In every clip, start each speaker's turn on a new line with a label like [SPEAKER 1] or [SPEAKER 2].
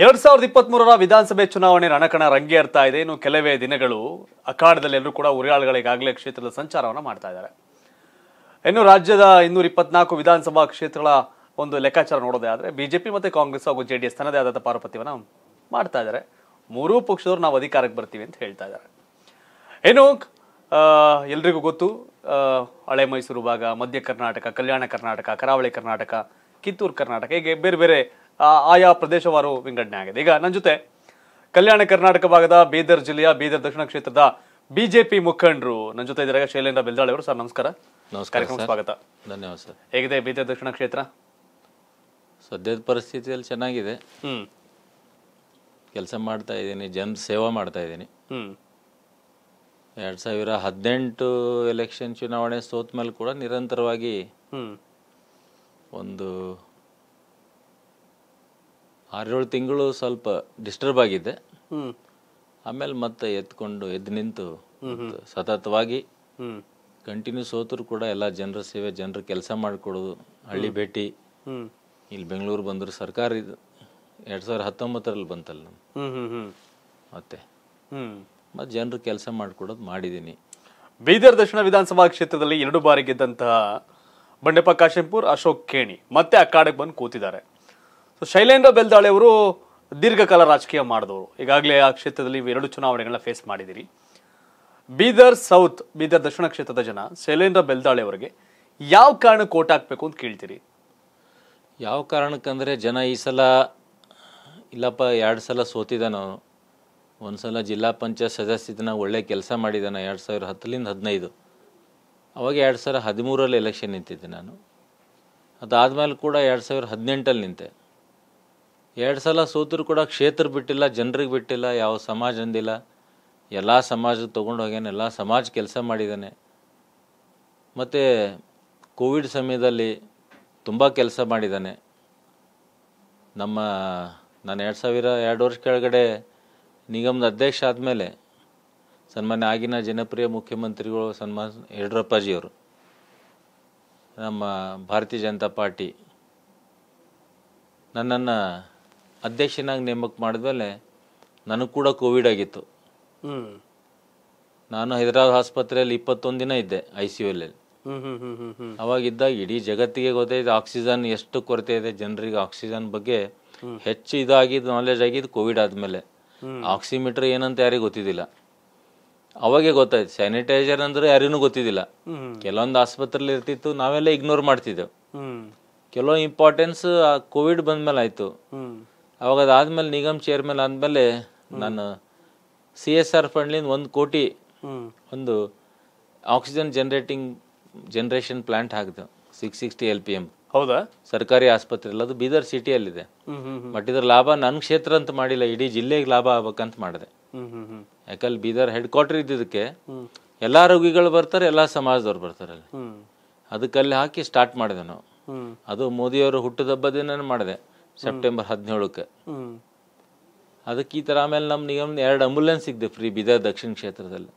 [SPEAKER 1] ಎರಡ್ ಸಾವಿರದ ಮೂರರ ವಿಧಾನಸಭೆ ಚುನಾವಣೆ ರಣಕಣ ರಂಗೇರ್ತಾ ಇದೆ ಇನ್ನು ಕೆಲವೇ ದಿನಗಳು ಅಖಾಡದಲ್ಲಿ ಎಲ್ಲರೂ ಕೂಡ ಉರಿಯಾಳುಗಳಿಗಾಗಲೇ ಕ್ಷೇತ್ರದ ಸಂಚಾರವನ್ನು ಮಾಡ್ತಾ ಇದ್ದಾರೆ ಇನ್ನು ರಾಜ್ಯದ ಇನ್ನೂರ ಇಪ್ಪತ್ನಾಲ್ಕು ವಿಧಾನಸಭಾ ಕ್ಷೇತ್ರಗಳ ಒಂದು ಲೆಕ್ಕಾಚಾರ ನೋಡೋದೇ ಆದರೆ ಬಿಜೆಪಿ ಮತ್ತು ಕಾಂಗ್ರೆಸ್ ಹಾಗೂ ಜೆ ಡಿ ಎಸ್ ತನ್ನದೇ ಆದ ಪಾರ್ಪತ್ಯವನ್ನು ಮಾಡ್ತಾ ಇದ್ದಾರೆ ಮೂರೂ ಪಕ್ಷದವ್ರು ನಾವು ಅಧಿಕಾರಕ್ಕೆ ಬರ್ತೀವಿ ಅಂತ ಹೇಳ್ತಾ ಇದ್ದಾರೆ ಏನು ಎಲ್ರಿಗೂ ಗೊತ್ತು ಹಳೆ ಮೈಸೂರು ಭಾಗ ಮಧ್ಯ ಕರ್ನಾಟಕ ಕಲ್ಯಾಣ ಕರ್ನಾಟಕ ಕರಾವಳಿ ಕರ್ನಾಟಕ ಕಿತ್ತೂರು ಕರ್ನಾಟಕ ಹೀಗೆ ಬೇರೆ ಬೇರೆ ಆಯಾ ಪ್ರದೇಶವಾರು ವಿಂಗಡಣೆ ಆಗಿದೆ ಈಗ ನನ್ನ ಜೊತೆ ಕಲ್ಯಾಣ ಕರ್ನಾಟಕ ಭಾಗದ ಬೀದರ್ ಜಿಲ್ಲೆಯ ಬೀದರ್ ದಕ್ಷಿಣ ಕ್ಷೇತ್ರದ ಬಿಜೆಪಿ ಮುಖಂಡರು ನನ್ನ ಜೊತೆ ಇದ್ದಾರೆ ಶೈಲೇಂದ್ರ ಬೆಲ್ದಾಳೆ ಅವರು ಸರ್ ನಮಸ್ಕಾರ ನಮಸ್ಕಾರ ಸ್ವಾಗತ ಧನ್ಯವಾದ ಸರ್ ಹೇಗಿದೆ ಬೀದರ್ ದಕ್ಷಿಣ ಕ್ಷೇತ್ರ ಸದ್ಯದ ಪರಿಸ್ಥಿತಿಯಲ್ಲಿ ಚೆನ್ನಾಗಿದೆ
[SPEAKER 2] ಕೆಲಸ ಮಾಡ್ತಾ ಇದ್ದೀನಿ ಜನ ಸೇವಾ ಮಾಡ್ತಾ ಇದ್ದೀನಿ ಎರಡ್ ಸಾವಿರ ಹದಿನೆಂಟು ಎಲೆಕ್ಷನ್ ಚುನಾವಣೆ ಸೋತ್ ಮೇಲೆ ಕೂಡ ನಿರಂತರವಾಗಿ ಒಂದು ಆರೇಳು ತಿಂಗಳು ಸ್ವಲ್ಪ ಡಿಸ್ಟರ್ಬ್ ಆಗಿದೆ ಆಮೇಲೆ ಮತ್ತೆ ಎತ್ಕೊಂಡು ಎದ್ದು ನಿಂತು ಸತತವಾಗಿ ಕಂಟಿನ್ಯೂ ಸೋತರು ಕೂಡ ಎಲ್ಲ ಜನರ ಸೇವೆ ಜನರ ಕೆಲಸ ಮಾಡಿಕೊಡೋದು ಹಳ್ಳಿ ಭೇಟಿ ಇಲ್ಲಿ ಬೆಂಗಳೂರು ಬಂದರು ಸರ್ಕಾರ ಇದು ಎರಡು ಸಾವಿರದ ಹತ್ತೊಂಬತ್ತರಲ್ಲಿ ಬಂತಲ್ಲ
[SPEAKER 3] ನಮ್ಮ
[SPEAKER 2] ಮತ್ತೆ ಮತ್ತೆ ಜನರು ಕೆಲಸ ಮಾಡಿಕೊಡೋದು
[SPEAKER 1] ಮಾಡಿದ್ದೀನಿ ಬೀದರ್ ದಕ್ಷಿಣ ವಿಧಾನಸಭಾ ಕ್ಷೇತ್ರದಲ್ಲಿ ಎರಡು ಬಾರಿ ಗೆದ್ದಂತಹ ಬಂಡೆಪ್ಪ ಕಾಶೆಂಪುರ್ ಅಶೋಕ್ ಖೇಣಿ ಮತ್ತೆ ಅಖಾಡಕ್ಕೆ ಬಂದು ಕೂತಿದ್ದಾರೆ ಸೊ ಶೈಲೇಂದ್ರ ಬೆಲ್ದಾಳೆ ಅವರು ದೀರ್ಘಕಾಲ ರಾಜಕೀಯ ಮಾಡಿದವರು ಈಗಾಗಲೇ ಆ ಕ್ಷೇತ್ರದಲ್ಲಿ ಎರಡು ಚುನಾವಣೆಗಳನ್ನ ಫೇಸ್ ಮಾಡಿದಿರಿ ಬೀದರ್ ಸೌತ್ ಬೀದರ್ ದಕ್ಷಿಣ ಕ್ಷೇತ್ರದ ಜನ ಶೈಲೇಂದ್ರ ಬೆಲ್ದಾಳೆ ಅವರಿಗೆ ಯಾವ ಕಾರಣಕ್ಕೆ ಓಟ್ ಹಾಕ್ಬೇಕು ಅಂತ ಕೇಳ್ತೀರಿ ಯಾವ ಕಾರಣಕ್ಕಂದರೆ ಜನ ಈ ಸಲ
[SPEAKER 2] ಇಲ್ಲಪ್ಪ ಎರಡು ಸಲ ಸೋತಿದ್ದಾನ ಅವನು ಒಂದು ಸಲ ಜಿಲ್ಲಾ ಪಂಚಾಯತ್ ಸದಸ್ಯದನ್ನ ಒಳ್ಳೆ ಕೆಲಸ ಮಾಡಿದ್ದಾನೆ ಎರಡು ಸಾವಿರ ಹತ್ತರಿಂದ ಹದಿನೈದು ಅವಾಗ ಎರಡು ಸಾವಿರ ಹದಿಮೂರಲ್ಲಿ ಎಲೆಕ್ಷನ್ ನಿಂತಿದ್ದೆ ನಾನು ಅದಾದಮೇಲೆ ಕೂಡ ಎರಡು ಸಾವಿರ ಹದಿನೆಂಟಲ್ಲಿ ನಿಂತೆ ಎರಡು ಸಲ ಸೋತರು ಕೂಡ ಕ್ಷೇತ್ರ ಬಿಟ್ಟಿಲ್ಲ ಜನರಿಗೆ ಬಿಟ್ಟಿಲ್ಲ ಯಾವ ಸಮಾಜ ಅಂದಿಲ್ಲ ಎಲ್ಲ ಸಮಾಜ ತೊಗೊಂಡು ಹೋಗ್ಯಾನೆ ಎಲ್ಲ ಸಮಾಜ ಕೆಲಸ ಮಾಡಿದ್ದಾನೆ ಮತ್ತು ಕೋವಿಡ್ ಸಮಯದಲ್ಲಿ ತುಂಬ ಕೆಲಸ ಮಾಡಿದ್ದಾನೆ ನಮ್ಮ ನಾನು ಎರಡು ಸಾವಿರ ಎರಡು ವರ್ಷ ಕೆಳಗಡೆ ನಿಗಮದ ಅಧ್ಯಕ್ಷ ಆದಮೇಲೆ ಸನ್ಮಾನ್ಯ ಆಗಿನ ಜನಪ್ರಿಯ ಮುಖ್ಯಮಂತ್ರಿಗಳು ಸನ್ಮಾನ್ ಯಡಿಯೂರಪ್ಪಾಜಿಯವರು ನಮ್ಮ ಭಾರತೀಯ ಜನತಾ ಪಾರ್ಟಿ ನನ್ನನ್ನು ಅಧ್ಯಕ್ಷನಾಗಿ ನೇಮಕ ಮಾಡಿದ್ಮೇಲೆ ನನಗೆ ಕೂಡ ಕೋವಿಡ್ ಆಗಿತ್ತು ನಾನು ಹೈದರಾಬಾದ್ ಆಸ್ಪತ್ರೆಯಲ್ಲಿ ಇಪ್ಪತ್ತೊಂದು ದಿನ ಇದ್ದೆ ಐ ಸಿ ಯುಲ್ಲಿ ಅವಾಗಿದ್ದಾಗ ಇಡೀ ಜಗತ್ತಿಗೆ ಗೊತ್ತಾಯ್ತು ಆಕ್ಸಿಜನ್ ಎಷ್ಟು ಕೊರತೆ ಇದೆ ಜನರಿಗೆ ಆಕ್ಸಿಜನ್ ಬಗ್ಗೆ ಹೆಚ್ಚು ಇದಾಗಿದ್ದು ನಾಲೆಜ್ ಆಗಿದ್ದು ಕೋವಿಡ್ ಆದಮೇಲೆ ಆಕ್ಸಿಮೀಟರ್ ಏನಂತ ಯಾರಿಗೂ ಗೊತ್ತಿದ್ದಿಲ್ಲ ಅವಾಗೆ ಗೊತ್ತಾಯ್ತು ಸ್ಯಾನಿಟೈಸರ್ ಅಂದ್ರೆ ಯಾರಿಗೂ ಗೊತ್ತಿದ್ದಿಲ್ಲ ಕೆಲವೊಂದು ಆಸ್ಪತ್ರೆಯಲ್ಲಿ ಇರ್ತಿತ್ತು ನಾವೆಲ್ಲ ಇಗ್ನೋರ್ ಮಾಡ್ತಿದ್ದೆವು ಕೆಲವು ಇಂಪಾರ್ಟೆನ್ಸ್ ಕೋವಿಡ್ ಬಂದ್ಮೇಲೆ ಆಯ್ತು ಅವಾಗ ಅದಾದ್ಮೇಲೆ ನಿಗಮ್ ಚೇರ್ಮನ್ ಆದಮೇಲೆ ನಾನು ಸಿ ಎಸ್ ಆರ್ ಫಂಡ್ಲಿಂದ ಒಂದು ಕೋಟಿ ಒಂದು ಆಕ್ಸಿಜನ್ ಜನರೇಟಿಂಗ್ ಜನರೇಷನ್ ಪ್ಲಾಂಟ್ ಹಾಕಿದೆ six sixty L P M ಹೌದಾ ಸರ್ಕಾರಿ ಆಸ್ಪತ್ರೆ ಅಲ್ಲ ಅದು ಬೀದರ್ ಸಿಟಿಯಲ್ಲಿದೆ ಬಟ್ ಇದ್ರ ಲಾಭ ನನ್ನ ಕ್ಷೇತ್ರ ಅಂತ ಮಾಡಿಲ್ಲ ಇಡೀ ಜಿಲ್ಲೆಗೆ ಲಾಭ ಆಗ್ಬೇಕಂತ ಮಾಡಿದೆ ಯಾಕಲ್ಲಿ ಬೀದರ್ ಹೆಡ್ ಕ್ವಾರ್ಟರ್ ಇದ್ದಿದ್ದಕ್ಕೆ ಎಲ್ಲ ರೋಗಿಗಳು ಬರ್ತಾರೆ ಎಲ್ಲ ಸಮಾಜದವ್ರು ಬರ್ತಾರೆ ಅಲ್ಲಿ ಅದಕ್ಕಲ್ಲಿ ಹಾಕಿ ಸ್ಟಾರ್ಟ್ ಮಾಡಿದೆ ನಾವು ಅದು ಮೋದಿಯವರು ಹುಟ್ಟುದಬ್ಬ ಮಾಡಿದೆ ಸೆಪ್ಟೆಂಬರ್ ಹದಿನೇಳಕ್ಕೆ ಅದಕ್ಕೆ ಈ ಥರ ಆಮೇಲೆ ನಮ್ಮ ನಿಗಮ ಎರಡು ಆಂಬುಲೆನ್ಸ್ ಸಿಗ್ದೆ ಫ್ರೀ ಬೀದರ್ ದಕ್ಷಿಣ ಕ್ಷೇತ್ರದಲ್ಲಿ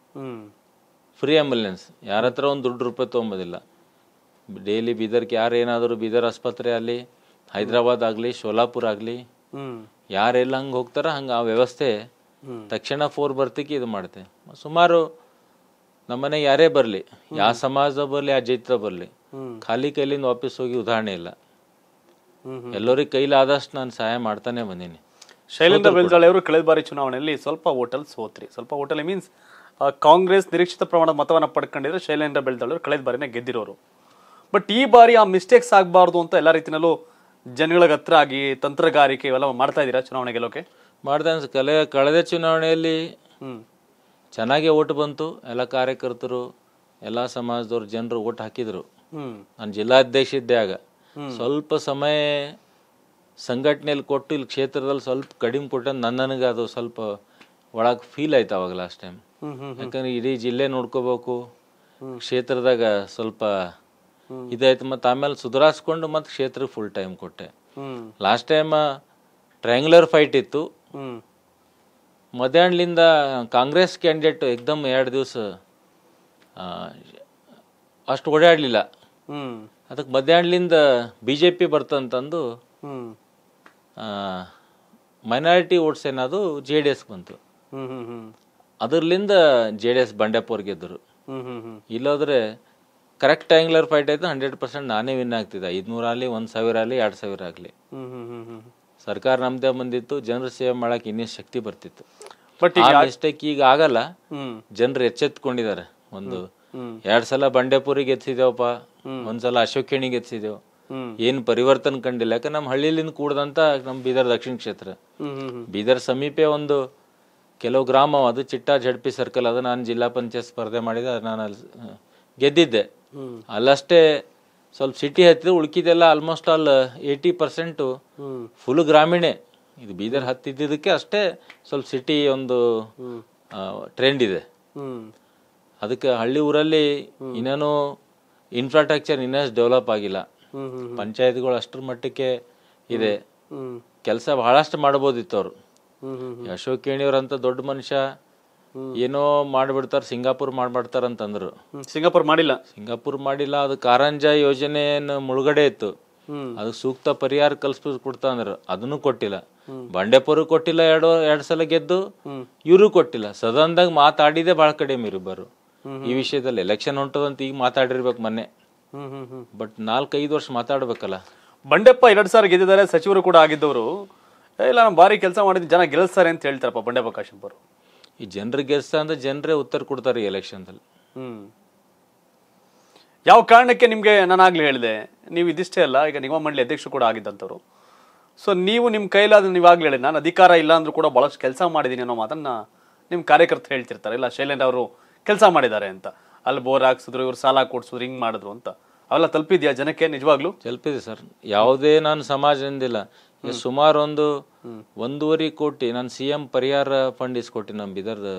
[SPEAKER 2] ಫ್ರೀ ಆಂಬುಲೆನ್ಸ್ ಯಾರ ಹತ್ರ ಒಂದು ದುಡ್ಡು ರೂಪಾಯಿ ತೊಗೊಂಬೋದಿಲ್ಲ ಡೈಲಿ ಬೀದರ್ಗೆ ಯಾರೇನಾದರೂ ಬೀದರ್ ಆಸ್ಪತ್ರೆ ಆಗಲಿ ಹೈದರಾಬಾದ್ ಆಗಲಿ ಶೋಲಾಪುರ ಆಗಲಿ ಯಾರೆಲ್ಲ ಹಂಗೆ ಹೋಗ್ತಾರ ಹಂಗೆ ಆ ವ್ಯವಸ್ಥೆ ತಕ್ಷಣ ಫೋರ್ ಬರ್ತಕ್ಕೆ ಇದು ಮಾಡುತ್ತೆ ಸುಮಾರು ನಮ್ಮನೆ ಯಾರೇ ಬರಲಿ ಯಾವ ಸಮಾಜ ಬರಲಿ ಯಾವ ಜೈತ್ರ ಬರಲಿ ಖಾಲಿ ಕೈಲಿಂದ ವಾಪಸ್ ಹೋಗಿ ಉದಾಹರಣೆ ಇಲ್ಲ ಎಲ್ಲರಿಗೂ ಕೈಲಾದಷ್ಟು ನಾನು ಸಹಾಯ ಮಾಡ್ತಾನೆ ಬಂದೀನಿ
[SPEAKER 1] ಶೈಲೇಂದ್ರ ಬೆಳ್ದಾಳೆ ಅವರು ಕಳೆದ ಬಾರಿ ಚುನಾವಣೆಯಲ್ಲಿ ಸ್ವಲ್ಪ ಹೋಟೆಲ್ ಸೋತ್ರಿ ಸ್ವಲ್ಪ ಹೋಟೆಲ್ ಮೀನ್ಸ್ ಕಾಂಗ್ರೆಸ್ ನಿರೀಕ್ಷಿತ ಪ್ರಮಾಣದ ಮತವನ್ನು ಪಡ್ಕೊಂಡಿದ್ರೆ ಶೈಲೇಂದ್ರ ಬೆಳ್ದಾಳವ್ರು ಕಳೆದ ಬಾರಿನೇ ಗೆದ್ದಿರೋರು ಬಟ್ ಈ ಬಾರಿ ಆ ಮಿಸ್ಟೇಕ್ಸ್ ಆಗಬಾರ್ದು ಅಂತ ಎಲ್ಲ ರೀತಿಯಲ್ಲೂ ಜನಗಳ ಹತ್ರ ಆಗಿ ತಂತ್ರಗಾರಿಕೆ ಇವೆಲ್ಲ ಮಾಡ್ತಾ ಇದ್ದೀರಾ ಚುನಾವಣೆ ಗೆಲ್ಲೋಕೆ ಮಾಡ್ತಾ ಕಲೆ ಕಳೆದ ಚುನಾವಣೆಯಲ್ಲಿ ಚೆನ್ನಾಗಿ ಓಟ್ ಬಂತು
[SPEAKER 2] ಎಲ್ಲ ಕಾರ್ಯಕರ್ತರು ಎಲ್ಲ ಸಮಾಜದವ್ರು ಜನರು ಓಟ್ ಹಾಕಿದ್ರು ನಾನು ಜಿಲ್ಲಾಧ್ಯಕ್ಷ ಇದ್ದೆ ಆಗ ಸ್ವಲ್ಪ ಸಮಯ ಸಂಘಟನೆಯಲ್ಲಿ ಕೊಟ್ಟು ಇಲ್ಲಿ ಕ್ಷೇತ್ರದಲ್ಲಿ ಸ್ವಲ್ಪ ಕಡಿಮೆ ಕೊಟ್ಟ ನನ್ನನಿಗೆ ಅದು ಸ್ವಲ್ಪ ಒಳಗೆ ಫೀಲ್ ಆಯ್ತು ಅವಾಗ ಲಾಸ್ಟ್ ಟೈಮ್ ಯಾಕಂದ್ರೆ ಇಡೀ ಜಿಲ್ಲೆ ನೋಡ್ಕೋಬೇಕು ಕ್ಷೇತ್ರದಾಗ ಸ್ವಲ್ಪ ಇದಾಯ್ತು ಮತ್ತು ಆಮೇಲೆ ಸುಧಾರಿಸ್ಕೊಂಡು ಮತ್ತೆ ಕ್ಷೇತ್ರಕ್ಕೆ ಫುಲ್ ಟೈಮ್ ಕೊಟ್ಟೆ ಲಾಸ್ಟ್ ಟೈಮ್ ಟ್ರ್ಯಾಂಗ್ಯುಲರ್ ಫೈಟ್ ಇತ್ತು ಮಧ್ಯಾಹ್ನಲಿಂದ ಕಾಂಗ್ರೆಸ್ ಕ್ಯಾಂಡಿಡೇಟ್ ಎಕ್ದಮ್ ಎರಡು ದಿವಸ ಅಷ್ಟು ಓಡಾಡಲಿಲ್ಲ ಅದಕ್ಕೆ ಮಧ್ಯಾಹ್ನಲಿಂದ ಬಿ ಜೆ ಪಿ ಬರ್ತಂತಂದು ಮೈನಾರಿಟಿ ಓಟ್ಸ್ ಏನಾದ್ರು ಜೆ ಡಿ ಎಸ್ ಬಂತು ಅದರ್ಲಿಂದ ಜೆ ಡಿ ಎಸ್ ಬಂಡೆಪೋರ್ ಗೆದ್ದರು ಇಲ್ಲಾದ್ರೆ ಕರೆಕ್ಟ್ ಆ್ಯಂಗ್ಲರ್ ಫೈಟ್ ಆಯ್ತು ಹಂಡ್ರೆಡ್ ಪರ್ಸೆಂಟ್ ನಾನೇ ವಿನ್ ಆಗ್ತಿದ್ದೆ ಐದ್ನೂರ ಆಗಲಿ ಒಂದ್ ಸಾವಿರ ಆಗಲಿ ಎರಡ್ ಸಾವಿರ ಆಗಲಿ ಸರ್ಕಾರ ನಮ್ದೇ ಬಂದಿತ್ತು ಜನರ ಸೇವೆ ಮಾಡಕ್ಕೆ ಇನ್ನೇ ಶಕ್ತಿ ಬರ್ತಿತ್ತು ಬಟ್ ಅಷ್ಟೇ ಈಗ ಆಗಲ್ಲ ಜನರು ಎಚ್ಚೆತ್ಕೊಂಡಿದ್ದಾರೆ ಒಂದು ಎರಡ್ ಸಲ ಬಂಡೆಪುರಿ ಗೆದ್ಸಿದೇವಪ್ಪ ಒಂದ್ಸಲ ಅಶೋಕಿಣಿ ಗೆದ್ಸಿದೆವು ಏನ್ ಪರಿವರ್ತನೆ ಕಂಡಿಲ್ಲ ಯಾಕಂದ್ರೆ ನಮ್ಮ ಹಳ್ಳಿಲಿಂದ ಕೂಡದಂತ ನಮ್ ಬೀದರ್ ದಕ್ಷಿಣ ಕ್ಷೇತ್ರ ಬೀದರ್ ಸಮೀಪೆ ಒಂದು ಕೆಲವು ಗ್ರಾಮ ಅದು ಚಿಟ್ಟಾ ಜಡ್ಪಿ ಸರ್ಕಲ್ ಅದು ನಾನು ಜಿಲ್ಲಾ ಪಂಚಾಯತ್ ಸ್ಪರ್ಧೆ ಮಾಡಿದ ನಾನು ಅಲ್ಲಿ ಗೆದ್ದಿದ್ದೆ ಅಲ್ಲಷ್ಟೇ ಸ್ವಲ್ಪ ಸಿಟಿ ಹತ್ತಿದ್ರೆ ಉಳ್ಕಿದೆಲ್ಲ almost all eighty percent full ಗ್ರಾಮೀಣ ಇದು ಬೀದರ್ ಹತ್ತಿದ್ದಕ್ಕೆ ಅಷ್ಟೇ ಸ್ವಲ್ಪ ಸಿಟಿ ಒಂದು ಟ್ರೆಂಡ್ ಇದೆ ಅದಕ್ಕೆ ಹಳ್ಳಿ ಊರಲ್ಲಿ ಇನ್ನೇನು ಇನ್ಫ್ರಾಸ್ಟ್ರಕ್ಚರ್ ಇನ್ನಷ್ಟು ಡೆವಲಪ್ ಆಗಿಲ್ಲ ಪಂಚಾಯತ್ಗಳು ಅಷ್ಟರ ಮಟ್ಟಕ್ಕೆ ಇದೆ ಕೆಲಸ ಬಹಳಷ್ಟು ಮಾಡ್ಬೋದಿತ್ತು ಅವರು ಅಶೋಕ್ ಕೇಣಿಯವ್ರಂತ ದೊಡ್ಡ ಮನುಷ್ಯ ಏನೋ ಮಾಡ್ಬಿಡ್ತಾರ ಸಿಂಗಾಪುರ್ ಮಾಡ್ಬಿಡ್ತಾರ ಅಂತಂದ್ರು ಸಿಂಗಾಪುರ್ ಮಾಡಿಲ್ಲ ಸಿಂಗಾಪುರ್ ಮಾಡಿಲ್ಲ ಅದು ಕಾರಂಜ ಯೋಜನೆ ಮುಳುಗಡೆ ಇತ್ತು ಅದು ಸೂಕ್ತ ಪರಿಹಾರ ಕಲ್ಸ್ ಕೊಡ್ತಾ ಅಂದ್ರು ಅದನ್ನು ಕೊಟ್ಟಿಲ್ಲ ಬಂಡೆಪುರ ಕೊಟ್ಟಿಲ್ಲ ಎರಡು ಎರಡ್ ಸಲ ಗೆದ್ದು ಇವರು ಕೊಟ್ಟಿಲ್ಲ ಸದನದಾಗ ಮಾತಾಡಿದೆ ಬಹಳ ಕಡಿಮೆ ಇರು ಈ ವಿಷಯದಲ್ಲಿ ಎಲೆಕ್ಷನ್ ಹೊಂಟದಂತ ಈಗ ಮಾತಾಡಿರ್ಬೇಕು ಮೊನ್ನೆ ಬಟ್ ನಾಲ್ಕೈದು
[SPEAKER 1] ವರ್ಷ ಮಾತಾಡ್ಬೇಕಲ್ಲ ಬಂಡೆಪ್ಪ ಎರಡ್ ಸಾವಿರ ಗೆದ್ದಿದ್ದಾರೆ ಸಚಿವರು ಕೂಡ ಆಗಿದ್ದವರು ಇಲ್ಲ ನಾನು ಭಾರಿ ಕೆಲಸ ಮಾಡಿದ್ದು ಜನ ಗೆಲ್ಲಿಸ್ತಾರೆ ಅಂತ ಹೇಳ್ತಾರಪ್ಪ ಬಂಡೆಪ್ಪ ಕಾಶಂಪರು ಈ ಜನರು ಗೆಲ್ಸ್ತಾ ಅಂದ್ರೆ ಜನರೇ ಉತ್ತರ ಕೊಡ್ತಾರೆ ಈ ಎಲೆಕ್ಷನ್ದಲ್ಲಿ ಯಾವ ಕಾರಣಕ್ಕೆ ನಿಮಗೆ ನಾನು ಆಗಲೇ ಹೇಳಿದೆ ನೀವು ಇದಿಷ್ಟೇ ಅಲ್ಲ ಈಗ ನಿಗಮ ಮಂಡಳಿ ಅಧ್ಯಕ್ಷರು ಕೂಡ ಆಗಿದ್ದಂಥವ್ರು ಸೊ ನೀವು ನಿಮ್ಮ ಕೈಲಾದ್ರೆ ನೀವು ಆಗಲೇ ಹೇಳಿ ನಾನು ಅಧಿಕಾರ ಇಲ್ಲ ಅಂದ್ರೂ ಕೂಡ ಬಹಳಷ್ಟು ಕೆಲಸ ಮಾಡಿದ್ದೀನಿ ಅನ್ನೋ ಮಾತನ್ನ ನಿಮ್ಮ ಕಾರ್ಯಕರ್ತರು ಹೇಳ್ತಿರ್ತಾರೆ ಇಲ್ಲ ಶೈಲೇಂದ್ರ ಅವರು ಕೆಲಸ ಮಾಡಿದ್ದಾರೆ ಅಂತ ಅಲ್ಲಿ ಬೋರ್ ಹಾಕ್ಸಿದ್ರು ಇವ್ರು ಸಾಲ ಕೊಡ್ಸಿದ್ರು ಹಿಂಗ್ ಮಾಡಿದ್ರು ಅಂತ ಅವೆಲ್ಲ ತಲುಪಿದ್ಯಾ ಜನಕ್ಕೆ ನಿಜವಾಗ್ಲು ತಲುಪಿದೆ ಸರ್
[SPEAKER 2] ಯಾವುದೇ ನಾನು ಸಮಾಜದಿಂದಿಲ್ಲ ಸುಮಾರು ಒಂದು ಒಂದೂವರೆ ಕೋಟಿ ನಾನು ಸಿ ಎಂ ಪರಿಹಾರ ಫಂಡ್ ಇಸ್ಕೊಟ್ಟಿ ನಮ್ಮ ಬಿದರ್ದ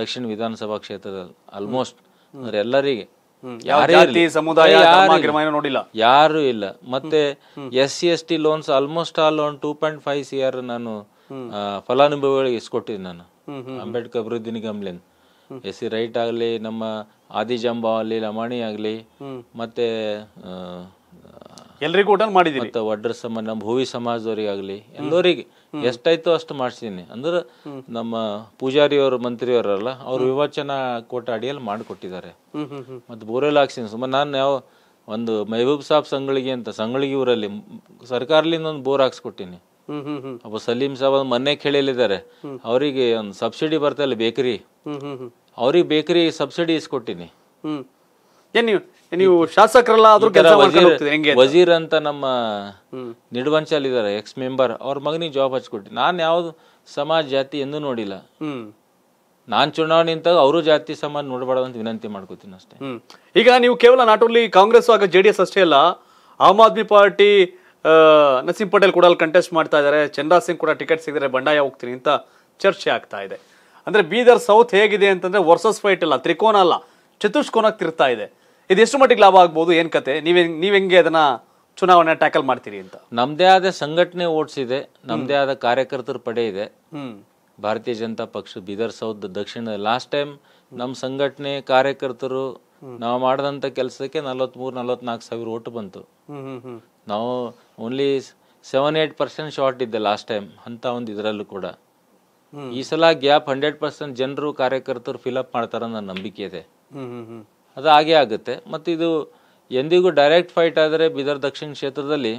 [SPEAKER 2] ದಕ್ಷಿಣ ವಿಧಾನಸಭಾ ಕ್ಷೇತ್ರದಲ್ಲಿ ಆಲ್ಮೋಸ್ಟ್ ಅಂದ್ರೆ ಎಲ್ಲರಿಗೆ ಸಮುದಾಯ ನೋಡಿಲ್ಲ ಯಾರು ಇಲ್ಲ ಮತ್ತೆ S C S T loans almost all loan two point five C R ನಾನು ಫಲಾನುಭವಿಗಳಿಗೆ ಇಸ್ಕೊಟ್ಟಿದ್ದೀನಿ ನಾನು ಅಂಬೇಡ್ಕರ್ ಅಭಿವೃದ್ಧಿ ನಿಗಮ್ಲಿಂದ ಎಸ್ ಸಿ ರೈಟ್ ಆಗಲಿ ನಮ್ಮ ಆದಿಜಾಂಬ ಆಗಲಿ ಲಮಾಣಿ ಆಗಲಿ ಮತ್ತೆ ಎಲ್ರಿಗೂ ಊಟ ಮಾಡಿದೀನಿ ಮತ್ತೆ ವಡ್ರ ಸಮ ನಮ್ಮ ಭೂವಿ ಸಮಾಜದವ್ರಿಗಾಗಲಿ ಎಲ್ಲರಿಗೆ ಎಷ್ಟಾಯ್ತು ಅಷ್ಟು ಮಾಡಿಸಿದ್ದೀನಿ ಅಂದ್ರೆ ನಮ್ಮ ಪೂಜಾರಿಯವರು ಮಂತ್ರಿಯವರಲ್ಲ ಅವ್ರು ವಿವಚನ ಕೋಟ ಅಡಿಯಲ್ಲಿ ಮಾಡಿಕೊಟ್ಟಿದ್ದಾರೆ ಮತ್ತೆ ಬೋರ್ವೆಲ್ ಹಾಕ್ಸಿನಿ ಸುಮ್ಮ ನಾನು ಯಾವ ಒಂದು ಮೈಬೂಬ್ ಸಾಬ್ ಸಂಗಳಿಗೆ ಅಂತ ಸಂಗಳಿಗೆ ಊರಲ್ಲಿ ಸರ್ಕಾರಲಿಂದ ಒಂದು ಬೋರ್ ಹಾಕ್ಸ್ಕೊಟ್ಟಿನಿ ಒಬ್ಬ ಸಲೀಂ ಸಾಬ್ ಮೊನ್ನೆ ಕೇಳಿದ್ದಾರೆ ಅವರಿಗೆ ಒಂದು ಸಬ್ಸಿಡಿ ಬರ್ತಲ್ಲ ಬೇಕರಿ ಅವ್ರಿಗೆ ಬೇಕರಿ ಸಬ್ಸಿಡಿ ಇಸ್ಕೊಟ್ಟಿನಿ
[SPEAKER 1] ನೀವು ಶಾಸಕರಲ್ಲ ವಜೀರ್
[SPEAKER 2] ಅಂತ ನಮ್ಮ ನಿಡ್ವಂಚಲ್ ಇದಾರೆ ಎಕ್ಸ್ ಮೆಂಬರ್ ಅವ್ರ ಮಗನಿಗೆ ಜಾಬ್ ಹಚ್ಕೊಟ್ಟಿ ನಾನ್ ಯಾವ್ದು ಸಮಾಜ ಜಾತಿ ಎಂದು ನೋಡಿಲ್ಲ ನಾನ್ ಚುನಾವಣೆ ಅಂತ ಅವರು ಜಾತಿ ಸಮಾಜ
[SPEAKER 1] ನೋಡಬಾರ್ದು ಅಂತ ವಿನಂತಿ ಮಾಡ್ಕೋತೀನಿ ಅಷ್ಟೇ ಈಗ ನೀವು ಕೇವಲ ನಾಟ್ ಓನ್ಲಿ ಕಾಂಗ್ರೆಸ್ ಆಗ ಜೆಡಿಎಸ್ ಅಷ್ಟೇ ಅಲ್ಲ ಆಮ್ ಆದ್ಮಿ ಪಾರ್ಟಿ ನಸೀಂ ಪಟೇಲ್ ಕೂಡ ಅಲ್ಲಿ ಕಂಟೆಸ್ಟ್ ಮಾಡ್ತಾ ಇದ್ದಾರೆ ಚಂದ್ರ ಸಿಂಗ್ ಕೂಡ ಟಿಕೆಟ್ ಸಿಗಿದ್ರೆ ಬಂಡಾಯ ಹೋಗ್ತೀನಿ ಅಂತ ಚರ್ಚೆ ಆಗ್ತಾ ಇದೆ ಅಂದರೆ ಬೀದರ್ ಸೌತ್ ಹೇಗಿದೆ ಅಂತಂದರೆ ವರ್ಸಸ್ ಫೈಟ್ ಇಲ್ಲ ತ್ರಿಕೋನ ಅಲ್ಲ ಚತುಷ್ಕೋನಕ್ಕೆ ತಿರ್ತಾ ಇದೆ ಇದು ಎಷ್ಟು ಮಟ್ಟಿಗೆ ಲಾಭ ಆಗ್ಬೋದು ಏನು ಕತೆ ನೀವೇ ನೀವು ಹೆಂಗೆ ಅದನ್ನು ಚುನಾವಣೆ ಟ್ಯಾಕಲ್ ಮಾಡ್ತೀರಿ ಅಂತ ನಮ್ಮದೇ ಆದ ಸಂಘಟನೆ ಓಡಿಸಿದೆ ನಮ್ಮದೇ ಆದ ಕಾರ್ಯಕರ್ತರ
[SPEAKER 2] ಪಡೆ ಇದೆ ಭಾರತೀಯ ಜನತಾ ಪಕ್ಷ ಬೀದರ್ ಸೌತ್ ದಕ್ಷಿಣ ಲಾಸ್ಟ್ ಟೈಮ್ ನಮ್ಮ ಸಂಘಟನೆ ಕಾರ್ಯಕರ್ತರು ನಾವು ಮಾಡಿದಂಥ ಕೆಲಸಕ್ಕೆ ಮೂರ್ ನಲವತ್ನಾಲ್ಕು ಸಾವಿರ ಓಟು ಬಂತು ನಾವು only seven eight percent short ಇದ್ದೆ ಲಾಸ್ಟ್ ಟೈಮ್ ಅಂತ ಒಂದು ಇದರಲ್ಲೂ ಕೂಡ ಈ ಸಲ ಗ್ಯಾಪ್ ಹಂಡ್ರೆಡ್ ಪರ್ಸೆಂಟ್ ಜನರು ಕಾರ್ಯಕರ್ತರು ಅಪ್ ಮಾಡ್ತಾರ ನನ್ನ ನಂಬಿಕೆ ಇದೆ ಅದು ಹಾಗೆ ಆಗುತ್ತೆ ಮತ್ತು ಇದು ಎಂದಿಗೂ ಡೈರೆಕ್ಟ್ ಫೈಟ್ ಆದರೆ ಬೀದರ್ ದಕ್ಷಿಣ ಕ್ಷೇತ್ರದಲ್ಲಿ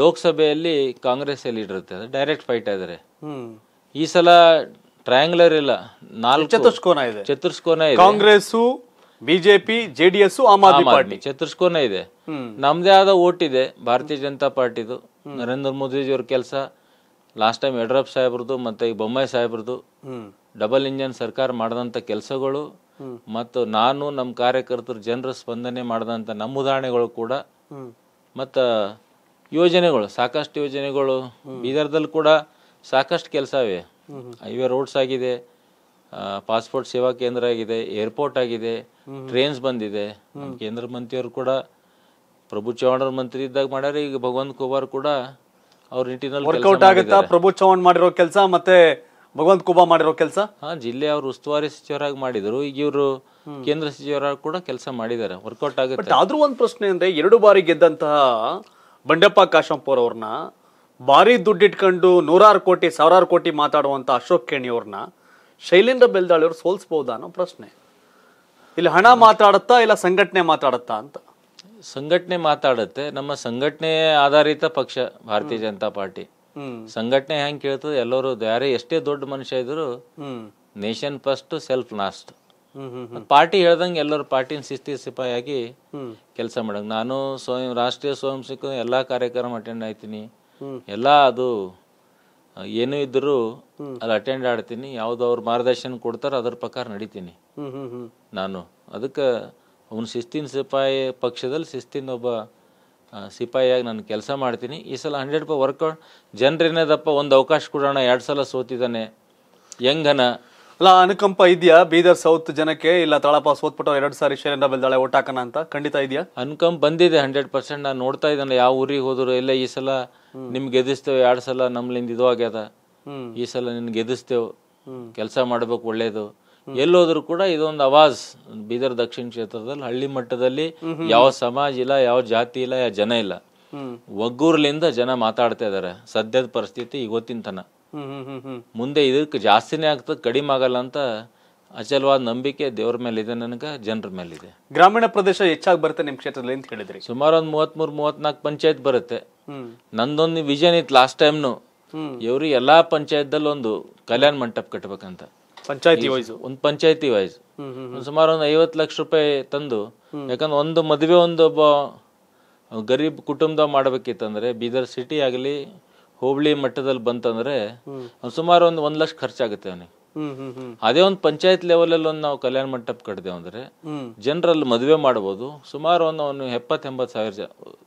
[SPEAKER 2] ಲೋಕಸಭೆಯಲ್ಲಿ ಕಾಂಗ್ರೆಸ್ ಇರುತ್ತೆ ಅದು ಡೈರೆಕ್ಟ್ ಫೈಟ್ ಆದರೆ ಈ ಸಲ ಟ್ರಯಾಂಗ್ಲರ್ ಇಲ್ಲ ನಾಲ್ಕು ಚತುರ್ಸ್ಕೋನ ಇದೆ ಚತುರ್ಸ್ಕೋನ ಇದೆ ಕಾಂಗ್ರೆಸ್ ಬಿಜೆಪಿ ಜೆಡಿಎಸ್ ಆಮ್ ಆದ್ಮಿ ಪಾರ್ಟಿ ಚತುರ್ಸ್ಕೋನ ಇದೆ ನಮ್ದೇ ಆದ ಓಟ್ ಇದೆ ಭಾರತೀಯ ಜನತಾ ಪಾರ್ಟಿದು ನರೇಂದ್ರ ಮೋದಿಜಿಯವ್ರ ಕೆಲಸ ಲಾಸ್ಟ್ ಟೈಮ್ ಯಡಿಯೂರಪ್ಪ ಸಾಹೇಬ್ರದ್ದು ಮತ್ತೆ ಈ ಬೊಮ್ಮಾಯಿ ಸಾಹೇಬ್ರದ್ದು ಡಬಲ್ ಇಂಜನ್ ಸರ್ಕಾರ ಮಾಡಿದಂಥ ಕೆಲಸಗಳು ಮತ್ತು ನಾನು ನಮ್ಮ ಕಾರ್ಯಕರ್ತರು ಜನರ ಸ್ಪಂದನೆ ಮಾಡಿದಂಥ ನಮ್ಮ ಉದಾಹರಣೆಗಳು ಕೂಡ ಮತ್ತ ಯೋಜನೆಗಳು ಸಾಕಷ್ಟು ಯೋಜನೆಗಳು ಬೀದರ್ದಲ್ಲಿ ಕೂಡ ಸಾಕಷ್ಟು ಕೆಲಸ ಇವೆ ಹೈವೇ ರೋಡ್ಸ್ ಆಗಿದೆ ಪಾಸ್ಪೋರ್ಟ್ ಸೇವಾ ಕೇಂದ್ರ ಆಗಿದೆ ಏರ್ಪೋರ್ಟ್ ಆಗಿದೆ ಟ್ರೈನ್ಸ್ ಬಂದಿದೆ ಕೇಂದ್ರ ಮಂತ್ರಿಯವರು ಕೂಡ ಪ್ರಭು ಚೌಹಾಣ್ ಮಂತ್ರಿ ಇದ್ದಾಗ ಮಾಡ್ಯಾರ ಈಗ ಭಗವಂತ ಕುಮಾರ್ ಕೂಡ ಅವ್ರ ನಿಟ್ಟಿನಲ್ಲಿ ವರ್ಕೌಟ್ ಆಗುತ್ತಾ
[SPEAKER 1] ಪ್ರಭು ಚೌಹಾಣ್ ಮಾಡಿರೋ ಕೆಲಸ ಮತ್ತೆ ಭಗವಂತ ಕುಬಾ ಮಾಡಿರೋ ಕೆಲಸ
[SPEAKER 2] ಹಾ ಜಿಲ್ಲೆ ಅವರು ಉಸ್ತುವಾರಿ ಸಚಿವರಾಗಿ ಮಾಡಿದ್ರು ಈಗ ಇವರು
[SPEAKER 1] ಕೇಂದ್ರ ಸಚಿವರಾಗಿ ಕೂಡ ಕೆಲಸ ಮಾಡಿದ್ದಾರೆ ವರ್ಕೌಟ್ ಆಗುತ್ತೆ ಆದ್ರೂ ಒಂದು ಪ್ರಶ್ನೆ ಅಂದ್ರೆ ಎರಡು ಬಾರಿ ಗೆದ್ದಂತಹ ಬಂಡೆಪ್ಪ ಕಾಶಂಪುರ್ ಅವ್ರನ್ನ ಭಾರಿ ದುಡ್ಡಿಟ್ಕೊಂಡು ನೂರಾರು ಕೋಟಿ ಸಾವಿರಾರು ಕೋಟಿ ಮಾತಾಡುವಂತ ಅಶೋಕ್ ಕೇಣಿ ಅವ್ರನ್ನ ಶೈಲೇಂದ್ರ ಅವರು ಸೋಲಿಸ್ಬೋದಾ ಅನ್ನೋ ಪ್ರಶ್ನೆ ಇಲ್ಲಿ ಹಣ ಮಾತಾಡುತ್ತಾ ಇಲ್ಲ ಸಂಘಟನೆ ಮಾತಾಡುತ್ತಾ ಅಂತ ಸಂಘಟನೆ ಮಾತಾಡುತ್ತೆ
[SPEAKER 2] ನಮ್ಮ ಸಂಘಟನೆ ಆಧಾರಿತ ಪಕ್ಷ ಭಾರತೀಯ ಜನತಾ ಪಾರ್ಟಿ ಸಂಘಟನೆ ಹೆಂಗ್ ಕೇಳ್ತದೆ ಎಲ್ಲರೂ ಯಾರೇ ಎಷ್ಟೇ ದೊಡ್ಡ ಮನುಷ್ಯ ಇದ್ರು nation first self last party ಹೇಳ್ದಂಗೆ ಎಲ್ಲರೂ ಪಾರ್ಟಿನ ಶಿಸ್ತಿ ಸಿಪಾಯಾಗಿ ಕೆಲಸ ಮಾಡಂಗೆ ನಾನು ಸ್ವಯಂ ರಾಷ್ಟ್ರೀಯ ಸ್ವಯಂ ಸೇವಕ ಎಲ್ಲಾ ಕಾರ್ಯಕ್ರಮ ಅಟೆಂಡ್ ಆಯ್ತೀನಿ ಎಲ್ಲಾ ಅದು ಏನೇ ಇದ್ದರೂ ಅಲ್ಲಿ ಅಟೆಂಡ್ ಆಡ್ತೀನಿ ಯಾವ್ದು ಅವ್ರ ಮಾರ್ಗದರ್ಶನ ಕೊಡ್ತಾರ ಅದ್ರ ಪ್ರಕಾರ ನಡಿತೀನಿ ನಾನು ಅದಕ್ಕೆ ಅವನು ಶಿಸ್ತಿನ ಸಿಪಾಯಿ ಪಕ್ಷದಲ್ಲಿ ಶಿಸ್ತಿನ ಒಬ್ಬ ಸಿಪಾಯಿಯಾಗಿ ನಾನು ಕೆಲಸ ಮಾಡ್ತೀನಿ ಈ ಸಲ ಹಂಡ್ರೆಡ್ ಪರ್ ವರ್ಕೌಟ್ ಜನರೇನದಪ್ಪ ಒಂದು ಅವಕಾಶ ಕೊಡೋಣ
[SPEAKER 1] ಎರಡು ಸಲ ಸೋತಿದ್ದಾನೆ ಹೆಂಗನ ಅಲ್ಲ ಅನುಕಂಪ ಇದೆಯಾ ಬೀದರ್ ಸೌತ್ ಜನಕ್ಕೆ ಇಲ್ಲ ತಳಪ ಸೋತ್ಬಿಟ್ಟು ಎರಡು ಸಾರಿ ಶೈಲೇಂದ್ರ ಬೆಳ್ದಾಳೆ ಓಟ್ ಅಂತ ಖಂಡಿತ ಇದೆಯಾ ಅನುಕಂಪ ಬಂದಿದೆ ಹಂಡ್ರೆಡ್ ಪರ್ಸೆಂಟ್
[SPEAKER 2] ನಾನು ನೋಡ್ತಾ ಇದ್ದಾನೆ ಯಾವ ಊರಿಗೆ ಹೋದ್ರು ಇಲ್ಲ ಈ ಸಲ ನಿಮ್ಗೆ ಗೆದಿಸ್ತೇವೆ ಎರಡು ಸಲ ನಮ್ಲಿಂದ ಇದು ಆಗ್ಯದ ಈ ಸಲ ನಿನ್ ಗೆದಿಸ್ತೇವೆ ಕೆಲಸ ಮಾಡ್ಬೇಕು ಒಳ್ಳೇದು ಎಲ್ಲೋದ್ರು ಕೂಡ ಇದೊಂದು ಅವಾಜ್ ಬೀದರ್ ದಕ್ಷಿಣ ಕ್ಷೇತ್ರದಲ್ಲಿ ಹಳ್ಳಿ ಮಟ್ಟದಲ್ಲಿ ಯಾವ ಸಮಾಜ ಇಲ್ಲ ಯಾವ ಜಾತಿ ಇಲ್ಲ ಯಾವ ಜನ ಇಲ್ಲ ಒಗ್ಗೂರ್ಲಿಂದ ಜನ ಮಾತಾಡ್ತಾ ಇದಾರೆ ಸದ್ಯದ ಪರಿಸ್ಥಿತಿ ಇವತ್ತಿನ ತನ ಮುಂದೆ ಇದಕ್ಕೆ ಜಾಸ್ತಿನೇ ಆಗ್ತದೆ ಕಡಿಮೆ ಆಗಲ್ಲ ಅಂತ ಅಚಲವಾದ ನಂಬಿಕೆ ದೇವ್ರ ಮೇಲೆ ಇದೆ ನನಗೆ ಜನರ ಮೇಲೆ ಇದೆ ಗ್ರಾಮೀಣ ಪ್ರದೇಶ ಹೆಚ್ಚಾಗಿ ಬರುತ್ತೆ ನಿಮ್ಮ ಕ್ಷೇತ್ರದಲ್ಲಿ ಅಂತ ಹೇಳಿದ್ರಿ ಸುಮಾರು ಒಂದು ಮೂವತ್ತ್ಮೂರು ಮೂವತ್ನಾಲ್ಕು ಪಂಚಾಯತ್ ಬರುತ್ತೆ ನಂದೊಂದು ವಿಷನ್ ಇತ್ತು ಲಾಸ್ಟ್ ಟೈಮ್ನು ಇವರು ಎಲ್ಲಾ ಪಂಚಾಯತ್ದಲ್ಲಿ ಒಂದು ಕಲ್ಯಾಣ ಮಂಟಪ ಕಟ್ಟಬೇಕಂತ ಪಂಚಾಯತಿ ವೈಸ್ ಒಂದು ಪಂಚಾಯತಿ ವೈಸ್ ಸುಮಾರು ಒಂದು ಐವತ್ತು ಲಕ್ಷ ರೂಪಾಯಿ ತಂದು ಯಾಕಂದ್ರೆ ಒಂದು ಮದುವೆ ಒಂದೊಬ್ಬ ಗರೀಬ್ ಕುಟುಂಬದ ಮಾಡಬೇಕಿತ್ತಂದ್ರೆ ಬೀದರ್ ಸಿಟಿ ಆಗಲಿ ಹೋಬಳಿ ಮಟ್ಟದಲ್ಲಿ ಬಂತಂದ್ರೆ ಸುಮಾರು ಒಂದು ಒಂದ್ ಲಕ್ಷ ಖರ್ಚಾಗುತ್ತೆ ಅವನಿಗೆ ಅದೇ ಒಂದು ಪಂಚಾಯತ್ ಅಲ್ಲಿ ಒಂದು ನಾವು ಕಲ್ಯಾಣ ಮಂಟಪ ಕಟ್ಟಿದೆವು ಅಂದ್ರೆ ಜನರಲ್ಲಿ ಮದುವೆ ಮಾಡಬಹುದು ಸುಮಾರು ಒಂದು ಅವನು ಎಂಬತ್ ಸಾವಿರ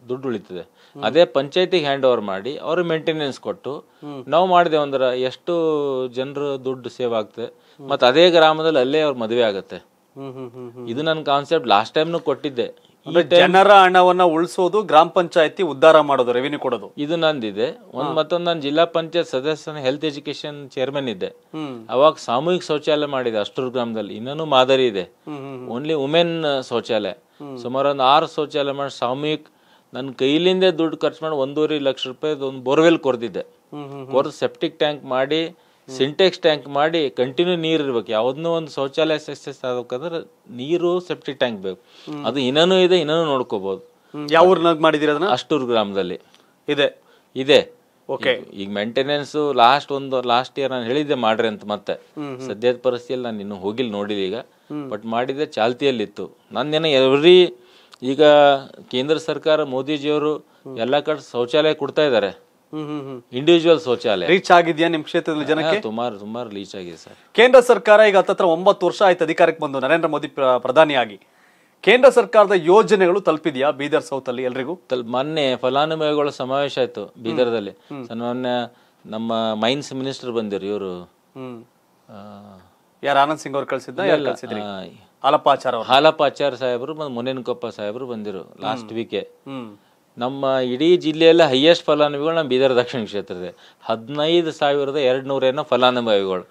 [SPEAKER 2] ದುಡ್ಡು ಉಳಿತದೆ ಅದೇ ಪಂಚಾಯತಿಗೆ ಹ್ಯಾಂಡ್ ಓವರ್ ಮಾಡಿ ಅವ್ರ ಮೇಂಟೆನೆನ್ಸ್ ಕೊಟ್ಟು ನಾವು ಮಾಡಿದೆವು ಅಂದ್ರ ಎಷ್ಟು ಜನರ ದುಡ್ಡು ಸೇವ್ ಆಗ್ತದೆ ಮತ್ತೆ ಅದೇ ಗ್ರಾಮದಲ್ಲಿ ಅಲ್ಲೇ ಅವ್ರ ಮದುವೆ ಆಗತ್ತೆ ಇದು ನನ್ನ ಕಾನ್ಸೆಪ್ಟ್ ಲಾಸ್ಟ್ ಟೈಮ್ನು ಕೊಟ್ಟಿದ್ದೆ Um, ಜನರ ಹಣವನ್ನ ಉಳಿಸೋದು ಗ್ರಾಮ ಪಂಚಾಯತಿ ಉದ್ದಾರ ಮಾಡೋದು ರೆವಿನ್ಯೂ ಕೊಡೋದು ಇದು ನಂದಿದೆ ಒಂದ್ ಮತ್ತೊಂದು ನಾನು ಜಿಲ್ಲಾ ಪಂಚಾಯತ್ ಸದಸ್ಯನ ಹೆಲ್ತ್ ಎಜುಕೇಶನ್ ಚೇರ್ಮನ್ ಇದ್ದೆ ಅವಾಗ ಸಾಮೂಹಿಕ ಶೌಚಾಲಯ ಮಾಡಿದೆ ಅಷ್ಟೂರ್ ಗ್ರಾಮದಲ್ಲಿ ಇನ್ನೂ ಮಾದರಿ ಇದೆ ಓನ್ಲಿ ವುಮೆನ್ ಶೌಚಾಲಯ ಸುಮಾರು ಒಂದು ಆರು ಶೌಚಾಲಯ ಮಾಡಿ ಸಾಮೂಹಿಕ ನನ್ನ ಕೈಲಿಂದ ದುಡ್ಡು ಖರ್ಚು ಮಾಡಿ ಒಂದೂವರೆ ಲಕ್ಷ ರೂಪಾಯಿ ಒಂದು ಬೋರ್ವೆಲ್ ಕೊರ್ದಿದ್ದೆ ಕೊರ್ದು ಸೆಪ್ಟಿಕ್ ಟ್ಯಾಂಕ್ ಮಾಡಿ ಸಿಂಟೆಕ್ಸ್ ಟ್ಯಾಂಕ್ ಮಾಡಿ ಕಂಟಿನ್ಯೂ ನೀರು ಇರ್ಬೇಕು ಯಾವ್ದನ್ನೂ ಒಂದು ಶೌಚಾಲಯ ಸಕ್ಸಸ್ ಆಗ್ಬೇಕಂದ್ರೆ ನೀರು ಸೆಪ್ಟಿಕ್ ಟ್ಯಾಂಕ್ ಬೇಕು ಅದು ಇನ್ನೂ ಇದೆ ಇನ್ನೂ ನೋಡ್ಕೋಬಹುದು ಯಾವ ಊರ್ನಾಗ ಮಾಡಿದಿರ ಅದನ್ನ ಅಷ್ಟೂರ್ ಗ್ರಾಮದಲ್ಲಿ ಇದೆ ಇದೆ ಓಕೆ ಈಗ ಮೇಂಟೆನೆನ್ಸ್ ಲಾಸ್ಟ್ ಒಂದು ಲಾಸ್ಟ್ ಇಯರ್ ನಾನು ಹೇಳಿದ್ದೆ ಮಾಡ್ರಿ ಅಂತ ಮತ್ತೆ ಸದ್ಯದ ಪರಿಸ್ಥಿತಿಯಲ್ಲಿ ನಾನು ಇನ್ನು ಹೋಗಿಲ್ಲ ನೋಡಿಲ್ಲ ಈಗ ಬಟ್ ಮಾಡಿದ್ದೆ ಚಾಲ್ತಿಯಲ್ಲಿತ್ತು ನಂದೇನೋ ಎವ್ರಿ ಈಗ ಕೇಂದ್ರ ಸರ್ಕಾರ ಮೋದಿಜಿಯವರು
[SPEAKER 1] ಎಲ್ಲ ಕಡೆ ಶೌಚಾಲಯ ಕೊಡ್ತಾ ಇದ್ದಾರೆ ಇಂಡಿವಿಜುವಲ್ ಶೌಚಾಲಯ ರೀಚ್ ಆಗಿದೆಯಾ ನಿಮ್ ಕ್ಷೇತ್ರದಲ್ಲಿ ಜನಕ್ಕೆ ಸುಮಾರು ಸುಮಾರು ರೀಚ್ ಆಗಿದೆ ಸರ್ ಕೇಂದ್ರ ಸರ್ಕಾರ ಈಗ ಹತ್ತತ್ರ ಒಂಬತ್ತು ವರ್ಷ ಆಯ್ತು ಅಧಿಕಾರಕ್ಕೆ ಬಂದು ನರೇಂದ್ರ ಮೋದಿ ಪ್ರಧಾನಿಯಾಗಿ ಕೇಂದ್ರ ಸರ್ಕಾರದ ಯೋಜನೆಗಳು ತಲುಪಿದೆಯಾ ಬೀದರ್ ಸೌತ್ ಅಲ್ಲಿ ಎಲ್ರಿಗೂ
[SPEAKER 2] ಮೊನ್ನೆ ಫಲಾನುಭವಿಗಳ ಸಮಾವೇಶ ಆಯ್ತು ಬೀದರ್ದಲ್ಲಿ ಮೊನ್ನೆ ನಮ್ಮ ಮೈನ್ಸ್ ಮಿನಿಸ್ಟರ್ ಬಂದಿರು ಇವರು
[SPEAKER 1] ಯಾರು ಆನಂದ್ ಸಿಂಗ್ ಅವ್ರು ಕಳಿಸಿದ್ದ ಹಾಲಪ್ಪ ಆಚಾರ್ಯ
[SPEAKER 2] ಹಾಲಪ್ಪ ಆಚಾರ್ಯ ಸಾಹೇಬರು ಕೊಪ್ಪ ಸಾಹೇಬರು ಬಂದಿರು ಲಾಸ್ಟ್ ವೀಕೆ ನಮ್ಮ ಇಡೀ ಜಿಲ್ಲೆಯಲ್ಲೇ ಹೈಯೆಸ್ಟ್ ಫಲಾನುಭವಿಗಳು ನಮ್ಮ ಬೀದರ್ ದಕ್ಷಿಣ ಕ್ಷೇತ್ರದ ಹದಿನೈದು ಸಾವಿರದ ಎರಡು ಫಲಾನುಭವಿಗಳು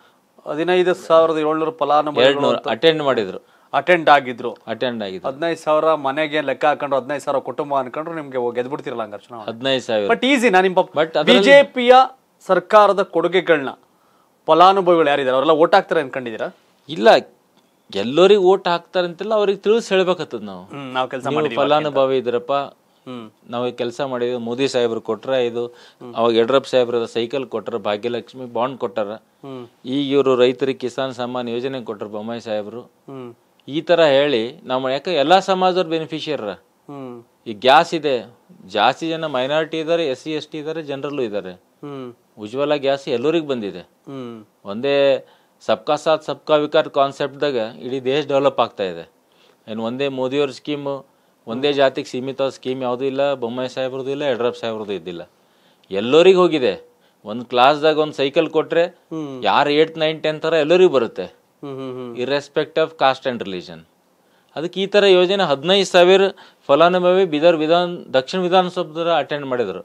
[SPEAKER 1] ಹದಿನೈದು ಸಾವಿರದ ಏಳ್ನೂರು ಫಲಾನುಭವಿಗಳು
[SPEAKER 2] ಅಟೆಂಡ್ ಮಾಡಿದ್ರು
[SPEAKER 1] ಅಟೆಂಡ್ ಆಗಿದ್ರು ಅಟೆಂಡ್ ಆಗಿದ್ರು ಹದಿನೈದು ಸಾವಿರ ಮನೆಗೆ ಲೆಕ್ಕ ಹಾಕೊಂಡು ಹದಿನೈದು ಸಾವಿರ ಕುಟುಂಬ ಅನ್ಕೊಂಡ್ರು ನಿಮಗೆ ಗೆದ್ದು ಬಿಡ್ತಿರಲ್ಲ ಹದಿನೈದು ಸಾವಿರ ಬಟ್ ಈಸಿ ನಾನು ನಿಮ್ಮ ಬಟ್ ಬಿಜೆಪಿಯ ಸರ್ಕಾರದ ಕೊಡುಗೆಗಳನ್ನ ಫಲಾನುಭವಿಗಳು ಯಾರಿದ್ದಾರೆ ಅವರೆಲ್ಲ ಓಟ್ ಹಾಕ್ತಾರೆ ಅನ್ಕೊಂಡಿದ್ದೀರಾ ಇಲ್ಲ ಎಲ್ಲರಿಗೂ
[SPEAKER 2] ಓಟ್ ಅಂತೆಲ್ಲ ಅವ್ರಿಗೆ ತಿಳಿಸಿ ಹೇಳ್ಬೇಕತ್ತದ ನಾವು ನಾವು ಕೆಲಸ ಫಲಾನುಭವಿ ಇದ್ರಪ್ಪ ನಾವು ಕೆಲಸ ಮಾಡಿದ್ವಿ ಮೋದಿ ಸಾಹೇಬ್ರು ಕೊಟ್ರ ಇದು ಅವಾಗ ಯಡ್ರಪ್ಪ ಸಾಹೇಬ್ರ ಸೈಕಲ್ ಕೊಟ್ರ ಭಾಗ್ಯಲಕ್ಷ್ಮಿ ಬಾಂಡ್ ಕೊಟ್ಟಾರ ಈಗ ಇವರು ರೈತರಿಗೆ ಕಿಸಾನ್ ಸಮ್ಮಾನ್ ಯೋಜನೆ ಕೊಟ್ಟರು ಬೊಮ್ಮಾಯಿ ಸಾಹೇಬ್ರು ಈ ತರ ಹೇಳಿ ನಮ್ಮ ಯಾಕೆ ಎಲ್ಲಾ ಸಮಾಜದವ್ರು ಬೆನಿಫಿಷಿಯರ್ ಈ ಗ್ಯಾಸ್ ಇದೆ ಜಾಸ್ತಿ ಜನ ಮೈನಾರಿಟಿ ಇದಾರೆ ಎಸ್ ಸಿ ಎಸ್ ಟಿ ಇದಾರೆ ಜನರಲ್ಲೂ ಇದಾರೆ ಉಜ್ವಲ ಗ್ಯಾಸ್ ಎಲ್ಲರಿಗೂ ಬಂದಿದೆ ಒಂದೇ ಸಬ್ಕಾ ಸಾಥ್ ಸಬ್ಕಾ ವಿಕಾರ್ ಕಾನ್ಸೆಪ್ಟ್ದಾಗ ಇಡೀ ದೇಶ ಡೆವಲಪ್ ಆಗ್ತಾ ಇದೆ ಇನ್ನು ಒಂದೇ ಮೋದಿಯವ್ರ ಸ್ಕೀಮು ಒಂದೇ ಜಾತಿಗೆ ಸೀಮಿತ ಸ್ಕೀಮ್ ಯಾವುದೂ ಇಲ್ಲ ಬೊಮ್ಮಾಯಿ ಸಾಹೇಬ್ರದ್ದು ಇಲ್ಲ ಯಡ್ರಪ್ಪ ಸಾಹೇಬ್ರದ್ದು ಇದ್ದಿಲ್ಲ ಎಲ್ಲರಿಗೂ ಹೋಗಿದೆ ಒಂದು ಕ್ಲಾಸ್ದಾಗ ಒಂದು ಸೈಕಲ್ ಕೊಟ್ರೆ ಯಾರು ಏಟ್ ನೈನ್ ಟೆನ್ ಥರ ಎಲ್ಲರಿಗೂ ಬರುತ್ತೆ irrespect of caste and religion ಅದಕ್ಕೆ ಈ ಥರ ಯೋಜನೆ ಹದಿನೈದು ಸಾವಿರ ಫಲಾನುಭವಿ ಬೀದರ್ ವಿಧಾನ ದಕ್ಷಿಣ ವಿಧಾನಸೌಧರ ಅಟೆಂಡ್ ಮಾಡಿದರು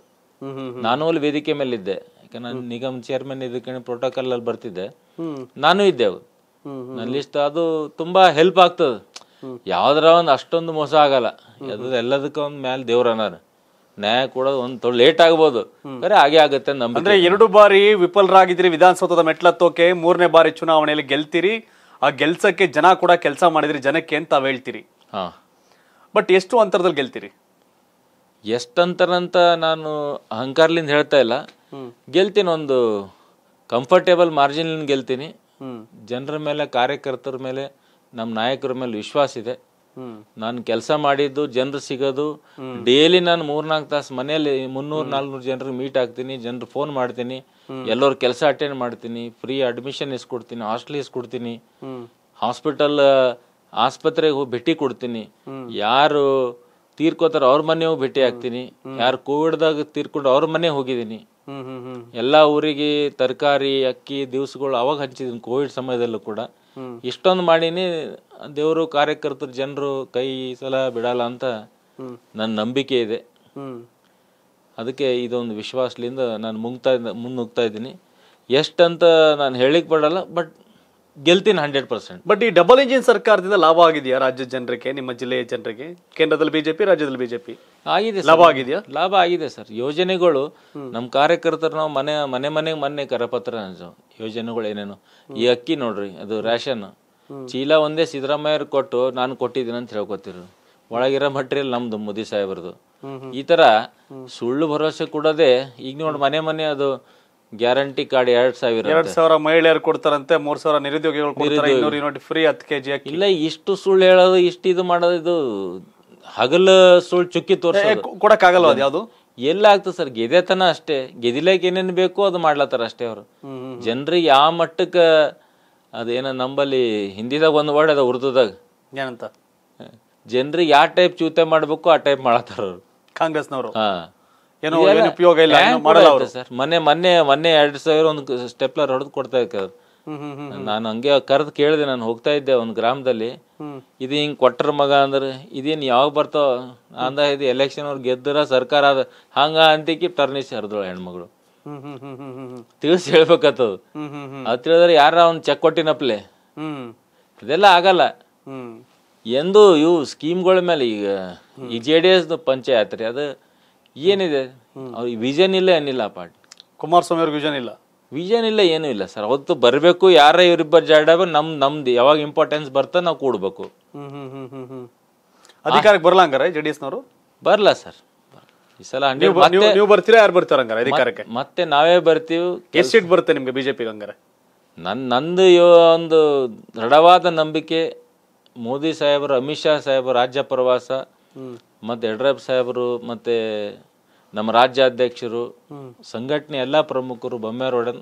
[SPEAKER 2] ನಾನು ಅಲ್ಲಿ ವೇದಿಕೆ ಮೇಲೆ ಇದ್ದೆ ಯಾಕೆ ನಾನು ನಿಗಮ್ ಚೇರ್ಮನ್ ಇದಕ್ಕೆ ಪ್ರೋಟೋಕಾಲ್ ಅಲ್ಲಿ ಬರ್ತಿದ್ದೆ ನಾನು ಇದ್ದೆವು ನನ್ನ ಲಿಸ್ಟ್ ಅದು ತುಂಬಾ ಹೆಲ್ಪ್ ಆಗ್ತದೆ ಯಾವ್ದ್ರ ಒಂದು ಅಷ್ಟೊಂದು ಮೋಸ ಆಗಲ್ಲ ಅದು ಎಲ್ಲದಕ್ಕೂ ಒಂದ್ ಮ್ಯಾಲ ದೇವ್ರ ಅನ್ನಾರ
[SPEAKER 1] ನ್ಯಾಯ ಕೂಡ ಒಂದ್ ಲೇಟ್ ಆಗ್ಬೋದು ಬರೀ ಹಾಗೆ ಆಗುತ್ತೆ ಅಂದ್ರೆ ಎರಡು ಬಾರಿ ವಿಫಲರಾಗಿದ್ರಿ ವಿಧಾನಸೌಧದ ಮೆಟ್ಲತ್ತೋಕೆ ಮೂರನೇ ಬಾರಿ ಚುನಾವಣೆಯಲ್ಲಿ ಗೆಲ್ತೀರಿ ಆ ಗೆಲ್ಸಕ್ಕೆ ಜನ ಕೂಡ ಕೆಲಸ ಮಾಡಿದ್ರಿ ಜನಕ್ಕೆ ಅಂತ ಹೇಳ್ತೀರಿ ಹಾ ಬಟ್ ಎಷ್ಟು ಅಂತರದಲ್ಲಿ ಗೆಲ್ತೀರಿ
[SPEAKER 2] ಅಂತರಂತ ನಾನು ಅಹಂಕಾರಲಿಂದ ಹೇಳ್ತಾ ಇಲ್ಲ ಗೆಲ್ತೀನಿ ಒಂದು ಕಂಫರ್ಟೇಬಲ್ ಮಾರ್ಜಿನ್ ಗೆಲ್ತೀನಿ ಜನರ ಮೇಲೆ ಕಾರ್ಯಕರ್ತರ ಮೇಲೆ ನಮ್ಮ ನಾಯಕರ ಮೇಲೆ ವಿಶ್ವಾಸ ಇದೆ ನಾನು ಕೆಲಸ ಮಾಡಿದ್ದು ಜನರು ಸಿಗೋದು ಡೈಲಿ ನಾನು ಮೂರ್ನಾಲ್ಕು ತಾಸು ಮನೆಯಲ್ಲಿ ಮುನ್ನೂರು ನಾಲ್ನೂರು ಜನರಿಗೆ ಮೀಟ್ ಆಗ್ತೀನಿ ಜನರು ಫೋನ್ ಮಾಡ್ತೀನಿ ಎಲ್ಲರ ಕೆಲಸ ಅಟೆಂಡ್ ಮಾಡ್ತೀನಿ ಫ್ರೀ ಅಡ್ಮಿಷನ್ ಇಸ್ಕೊಡ್ತೀನಿ ಹಾಸ್ಟೆಲ್ ಇಸ್ಕೊಡ್ತೀನಿ ಹಾಸ್ಪಿಟಲ್ ಆಸ್ಪತ್ರೆಗೆ ಹೋಗಿ ಭೇಟಿ ಕೊಡ್ತೀನಿ ಯಾರು ತೀರ್ಕೋತಾರ ಅವ್ರ ಮನೆ ಹೋಗಿ ಭೇಟಿ ಆಗ್ತೀನಿ ಯಾರು ಕೋವಿಡ್ದಾಗ ತೀರ್ಕೊಂಡು ಅವ್ರ ಮನೆ ಹೋಗಿದ್ದೀನಿ ಎಲ್ಲಾ ಊರಿಗೆ ತರಕಾರಿ ಅಕ್ಕಿ ದಿವಸಗಳು ಅವಾಗ ಹಂಚಿದ್ದೀನಿ ಕೋವಿಡ್ ಸಮಯದಲ್ಲೂ ಕೂಡ ಇಷ್ಟೊಂದು ಮಾಡಿನಿ ದೇವರು ಕಾರ್ಯಕರ್ತರು ಜನರು ಕೈ ಸಲ ಬಿಡಲ್ಲ ಅಂತ ನನ್ನ ನಂಬಿಕೆ ಇದೆ ಅದಕ್ಕೆ ಇದೊಂದು ವಿಶ್ವಾಸದಿಂದ ನಾನು ಮುಗ್ತಾ ಮುನ್ನುಗ್ತಾ ಇದ್ದೀನಿ
[SPEAKER 1] ಎಷ್ಟಂತ ನಾನು ಹೇಳಿಕ್ ಬಿಡಲ್ಲ ಬಟ್ ಗೆಲ್ತೀನಿ ಹಂಡ್ರೆಡ್ ಪರ್ಸೆಂಟ್ ಬಟ್ ಈ ಡಬಲ್ ಇಂಜಿನ್ ಸರ್ಕಾರದಿಂದ ಲಾಭ ಆಗಿದೆಯಾ ರಾಜ್ಯದ ಜನರಿಗೆ ನಿಮ್ಮ ಜಿಲ್ಲೆಯ ಜನರಿಗೆ ಕೇಂದ್ರದಲ್ಲಿ ಬಿಜೆಪಿ ರಾಜ್ಯದಲ್ಲಿ ಬಿಜೆಪಿ ಆಗಿದೆ ಲಾಭ ಆಗಿದೆಯಾ ಲಾಭ ಆಗಿದೆ ಸರ್ ಯೋಜನೆಗಳು ನಮ್ಮ ಕಾರ್ಯಕರ್ತರು ನಾವು ಮನೆ ಮನೆ ಮನೆಗೆ ಮೊನ್ನೆ ಕರಪತ್ರ
[SPEAKER 2] ಯೋಜನೆಗಳು ಏನೇನು ಈ ಅಕ್ಕಿ ನೋಡ್ರಿ ಅದು ರೇಷನ್ ಚೀಲ ಒಂದೇ ಸಿದ್ದರಾಮಯ್ಯ ಕೊಟ್ಟು ನಾನು ಕೊಟ್ಟಿದ್ದೀನಿ ಅಂತ ಹೇಳ್ಕೊತಿರು ಒಳಗಿರೋ ಮಟೀರಿಯಲ್ ನಮ್ದು ಮೋದಿ ಸಾಹೇಬ್ರದು ಈ ತರ ಸುಳ್ಳು ಭರವಸೆ ಕೂಡದೆ ಈಗ ನೋಡಿ ಮನೆ ಮನೆ ಅದು ಗ್ಯಾರಂಟಿ ಕಾರ್ಡ್ ಎರಡ್
[SPEAKER 1] ಸಾವಿರ ಎರಡ್ ಸಾವಿರ ಮಹಿಳೆಯರು ಕೊಡ್ತಾರಂತೆ ಮೂರ್ ಸಾವಿರ ನಿರುದ್ಯೋಗಿಗಳು ಫ್ರೀ ಹತ್ತು ಕೆಜಿ ಇಲ್ಲ ಇಷ್ಟು ಸುಳ್ಳು ಹೇಳೋದು ಇಷ್ಟು ಇದು ಮಾಡೋದು ಇದು ಹಗಲ ಸುಳ್ಳು ಚುಕ್ಕಿ ತೋರಿಸೋದು ಕೊಡಕ್ಕಾಗಲ್ಲ
[SPEAKER 2] ಅದು ಎಲ್ಲ ಆಗ್ತದೆ ಸರ್ ಗೆದೇತನ ಅಷ್ಟೇ ಗೆದಿಲೇಕ ಏನೇನ್ ಬೇಕೋ ಅದು ಮಾಡ್ಲತ್ತಾರ ಅಷ್ಟೇ ಅವರು ಜನರಿಗೆ ಯಾವ ಮಟ್ಟಕ್ಕೆ ಅದೇನ ನಂಬಲ್ಲಿ ಹಿಂದಿದಾಗ ಒಂದ್ ವರ್ಡ್ ಅದ ಉರ್ದುದಾಗ ಏನಂತ ಜನರಿಗೆ ಯಾವ ಟೈಪ್ ಚೂತೆ ಮಾಡ್ಬೇಕು ಆ ಟೈಪ್ ಮಾಡತ್ತಾರ ಅವರು ಕಾಂಗ್ರೆಸ್ನವರು ಏನೋ ಉಪಯೋಗ ಇಲ್ಲ ಮೊನ್ನೆ ಮೊನ್ನೆ ಮೊನ್ನೆ ಎರಡು ಸಾವಿರ ಒಂದು ಸ್ಟೆಪ್ಲರ್ ಹೊಡೆದು ಕೊಡ್ತಾ ನಾನು ಹಂಗೆ ಕರೆದು ಕೇಳಿದೆ ನಾನು ಹೋಗ್ತಾ ಇದ್ದೆ ಒಂದು ಗ್ರಾಮದಲ್ಲಿ ಇದು ಹಿಂಗೆ ಕೊಟ್ರ ಮಗ ಅಂದ್ರೆ ಇದೇನು ಯಾವಾಗ ಬರ್ತಾವ ಅಂದ ಇದು ಎಲೆಕ್ಷನ್ ಅವ್ರು ಗೆದ್ದರ ಸರ್ಕಾರ ಅದ ಹಂಗ ಅಂತಿಕ್ಕಿ ಟರ್ನಿಶ್ ಹರಿದ್ರು ಹೆಣ್ಮಗಳು ತಿಳಿಸಿ ಹೇಳ್ಬೇಕತ್ತದು ಅದು ತಿಳಿದ್ರೆ ಯಾರ ಅವ್ನು ಚೆಕ್ ಕೊಟ್ಟಿನಪ್ಲೆ ಇದೆಲ್ಲ ಆಗಲ್ಲ ಎಂದು ಇವು ಸ್ಕೀಮ್ಗಳ ಮೇಲೆ ಈಗ ಈ ಜೆ ಡಿ ಎಸ್ ಪಂಚಾಯತ್ ರೀ ಅದು ಏನಿದೆ ಅವ್ರ ವಿಷನ್ ಇಲ್ಲ ಏನಿಲ್ಲ ಪಾರ್ಟಿ ಕುಮಾರಸ್ವಾಮಿ ಅವ್ರ ವಿಷನ್ ಇಲ್ಲ ವಿಷನ್ ಇಲ್ಲ ಏನೂ ಇಲ್ಲ ಸರ್ ಅವತ್ತು ಬರಬೇಕು ಯಾರ ಇವರಿಬ್ಬರು ಜಾಡಬೇಕು ನಮ್ ನಮ್ದು ಯಾವಾಗ ಇಂಪಾರ್ಟೆನ್ಸ್ ಬರ್ತ ನಾವು ಕೂಡಬೇಕು
[SPEAKER 1] ಅಧಿಕಾರಕ್ಕೆ ಬರಲ ಹಂಗಾರೆ ಜೆ ಡಿ ಎಸ್ನವರು ಬರಲ್ಲ ಸರ್ ಈ ಸಲ ನೀವು ಬರ್ತೀರಾ ಯಾರು ಬರ್ತಾರ ಹಂಗಾರೆ ಅಧಿಕಾರಕ್ಕೆ ಮತ್ತೆ ನಾವೇ ಬರ್ತೀವಿ ಎಷ್ಟು ಸೀಟ್ ಬರುತ್ತೆ ನಿಮ್ಗೆ
[SPEAKER 2] ಬಿಜೆಪಿ ಹಂಗಾರೆ ನನ್ನ ನಂದು ಒಂದು ದೃಢವಾದ ನಂಬಿಕೆ ಮೋದಿ ಸಾಹೇಬರು ಅಮಿತ್ ಶಾ ಸಾಹೇಬರು ರಾಜ್ಯ ಪ್ರವಾಸ ಮತ್ತು ಯಡಿಯೂರಪ್ಪ ಸಾಹೇಬರು ಮತ್ತು ನಮ್ಮ ರಾಜ್ಯಾಧ್ಯಕ್ಷರು ಸಂಘಟನೆ ಎಲ್ಲ ಪ್ರಮುಖರು ಬೊಮ್ಮೇರೊಡನ್